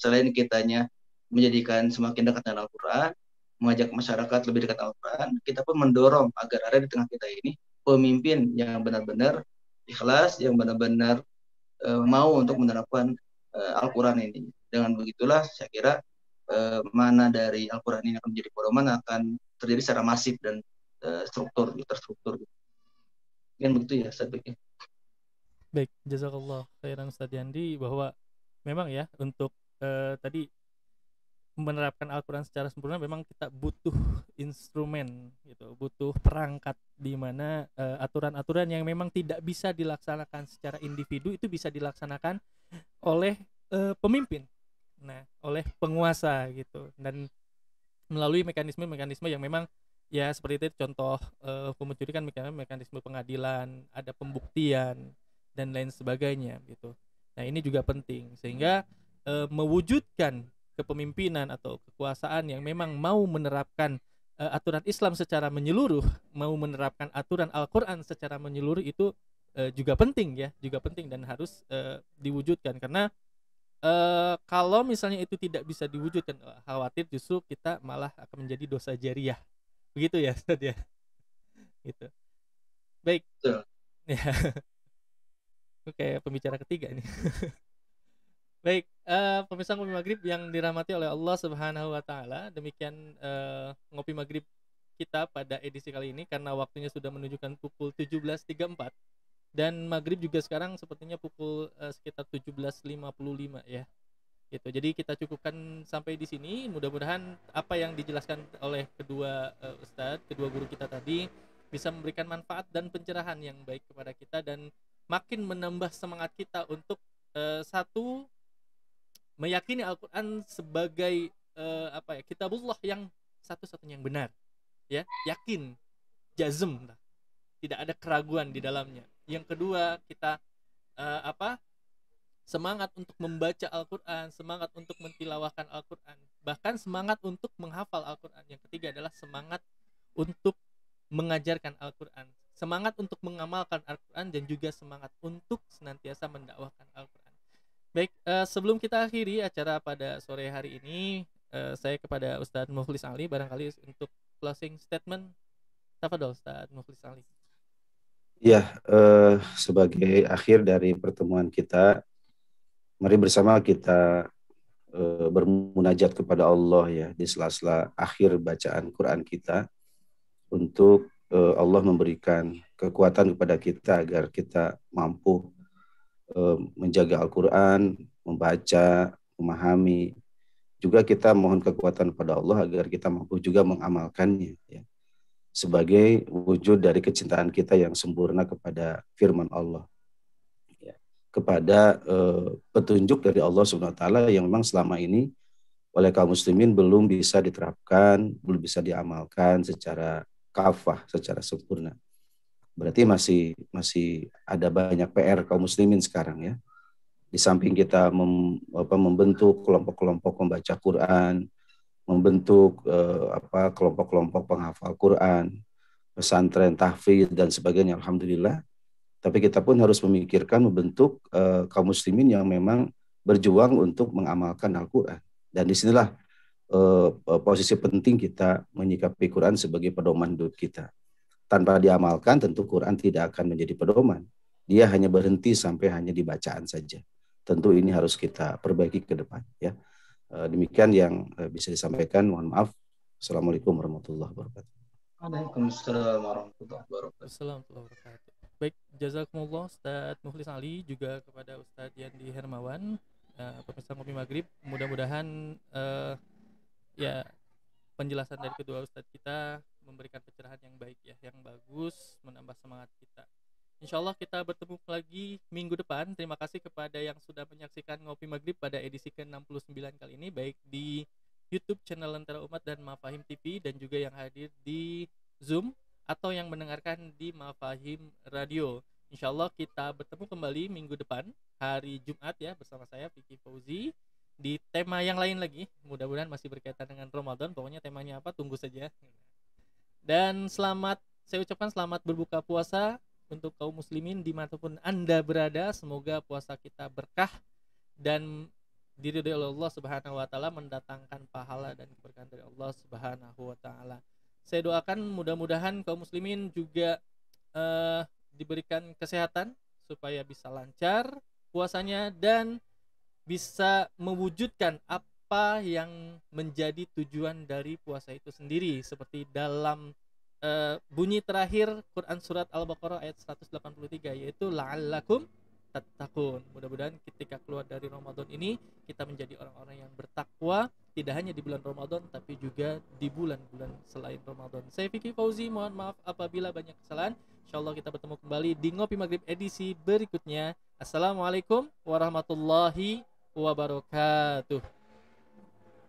selain kitanya menjadikan semakin dekat dengan Al-Quran, mengajak masyarakat lebih dekat Al-Quran, kita pun mendorong agar ada di tengah kita ini pemimpin yang benar-benar ikhlas, yang benar-benar e, mau untuk menerapkan e, Al-Quran ini. Dengan begitulah saya kira e, mana dari Al-Quran ini akan menjadi pedoman akan terjadi secara masif dan e, struktur, terstruktur. Mungkin begitu ya, saya pikir. Baik, jazakallah khairan Ustaz Yandi bahwa memang ya untuk e, tadi menerapkan Al-Quran secara sempurna memang kita butuh instrumen gitu butuh perangkat di mana uh, aturan-aturan yang memang tidak bisa dilaksanakan secara individu itu bisa dilaksanakan oleh uh, pemimpin nah oleh penguasa gitu dan melalui mekanisme-mekanisme yang memang ya seperti itu contoh uh, hukum mencuri kan mekanisme, pengadilan ada pembuktian dan lain sebagainya gitu nah ini juga penting sehingga uh, mewujudkan kepemimpinan atau kekuasaan yang memang mau menerapkan uh, aturan Islam secara menyeluruh, mau menerapkan aturan Al-Qur'an secara menyeluruh itu uh, juga penting ya, juga penting dan harus uh, diwujudkan karena uh, kalau misalnya itu tidak bisa diwujudkan, khawatir justru kita malah akan menjadi dosa jariah. Begitu ya, Ustaz ya. Gitu. Baik. Ya. Oke, pembicara ketiga ini. Baik, uh, pemirsa ngopi maghrib yang dirahmati oleh Allah Subhanahu wa taala, demikian uh, ngopi maghrib kita pada edisi kali ini karena waktunya sudah menunjukkan pukul 17.34 dan maghrib juga sekarang sepertinya pukul uh, sekitar 17.55 ya gitu jadi kita cukupkan sampai di sini mudah-mudahan apa yang dijelaskan oleh kedua uh, ustadz kedua guru kita tadi bisa memberikan manfaat dan pencerahan yang baik kepada kita dan makin menambah semangat kita untuk uh, satu meyakini Al-Qur'an sebagai uh, apa ya kitabullah yang satu-satunya yang benar ya yakin jazm lah. tidak ada keraguan di dalamnya yang kedua kita uh, apa semangat untuk membaca Al-Qur'an semangat untuk mentilawahkan Al-Qur'an bahkan semangat untuk menghafal Al-Qur'an yang ketiga adalah semangat untuk mengajarkan Al-Qur'an semangat untuk mengamalkan Al-Qur'an dan juga semangat untuk senantiasa mendakwahkan Al-Qur'an Baik, uh, sebelum kita akhiri acara pada sore hari ini, uh, saya kepada Ustadz Mukhlis Ali barangkali untuk closing statement. Apa dong Ustadz Mukhlis Ali? Ya, uh, sebagai akhir dari pertemuan kita, mari bersama kita uh, bermunajat kepada Allah ya di sela-sela akhir bacaan Quran kita untuk uh, Allah memberikan kekuatan kepada kita agar kita mampu Eh, menjaga Al-Quran, membaca, memahami. Juga kita mohon kekuatan kepada Allah agar kita mampu juga mengamalkannya. Ya. Sebagai wujud dari kecintaan kita yang sempurna kepada firman Allah. Ya. Kepada eh, petunjuk dari Allah SWT yang memang selama ini oleh kaum muslimin belum bisa diterapkan, belum bisa diamalkan secara kafah, secara sempurna. Berarti masih masih ada banyak PR kaum muslimin sekarang ya. Di samping kita mem, apa, membentuk kelompok-kelompok pembaca Quran, membentuk eh, apa kelompok-kelompok penghafal Quran, pesantren tahfidz dan sebagainya alhamdulillah. Tapi kita pun harus memikirkan membentuk eh, kaum muslimin yang memang berjuang untuk mengamalkan Al-Qur'an. Dan disinilah eh, posisi penting kita menyikapi Quran sebagai pedoman hidup kita tanpa diamalkan tentu Quran tidak akan menjadi pedoman. Dia hanya berhenti sampai hanya dibacaan saja. Tentu ini harus kita perbaiki ke depan ya. Eh, demikian yang eh, bisa disampaikan. Mohon maaf. Assalamualaikum warahmatullahi wabarakatuh. assalamualaikum warahmatullahi wabarakatuh. Baik, jazakumullah Ustaz Muhlis Ali juga kepada Ustaz Yandi Hermawan, uh, pemirsa Kopi Maghrib. Mudah-mudahan uh, ya penjelasan dari kedua Ustadz kita memberikan pencerahan yang baik ya yang bagus menambah semangat kita Insya Allah kita bertemu lagi minggu depan. Terima kasih kepada yang sudah menyaksikan Ngopi Maghrib pada edisi ke-69 kali ini, baik di YouTube channel Lentera Umat dan Mafahim TV, dan juga yang hadir di Zoom atau yang mendengarkan di Mafahim Radio. Insya Allah kita bertemu kembali minggu depan, hari Jumat ya, bersama saya Vicky Fauzi, di tema yang lain lagi. Mudah-mudahan masih berkaitan dengan Ramadan, pokoknya temanya apa, tunggu saja. Dan selamat saya ucapkan selamat berbuka puasa untuk kaum muslimin dimanapun anda berada semoga puasa kita berkah dan diri dari Allah Subhanahu wa taala mendatangkan pahala dan keberkahan dari Allah Subhanahu wa taala. Saya doakan mudah-mudahan kaum muslimin juga uh, diberikan kesehatan supaya bisa lancar puasanya dan bisa mewujudkan apa apa yang menjadi tujuan dari puasa itu sendiri seperti dalam uh, bunyi terakhir Quran surat Al-Baqarah ayat 183 yaitu la'allakum tattaqun. Mudah-mudahan ketika keluar dari Ramadan ini kita menjadi orang-orang yang bertakwa tidak hanya di bulan Ramadan tapi juga di bulan-bulan selain Ramadan. Saya Vicky Fauzi, mohon maaf apabila banyak kesalahan. Insyaallah kita bertemu kembali di Ngopi Maghrib edisi berikutnya. Assalamualaikum warahmatullahi wabarakatuh.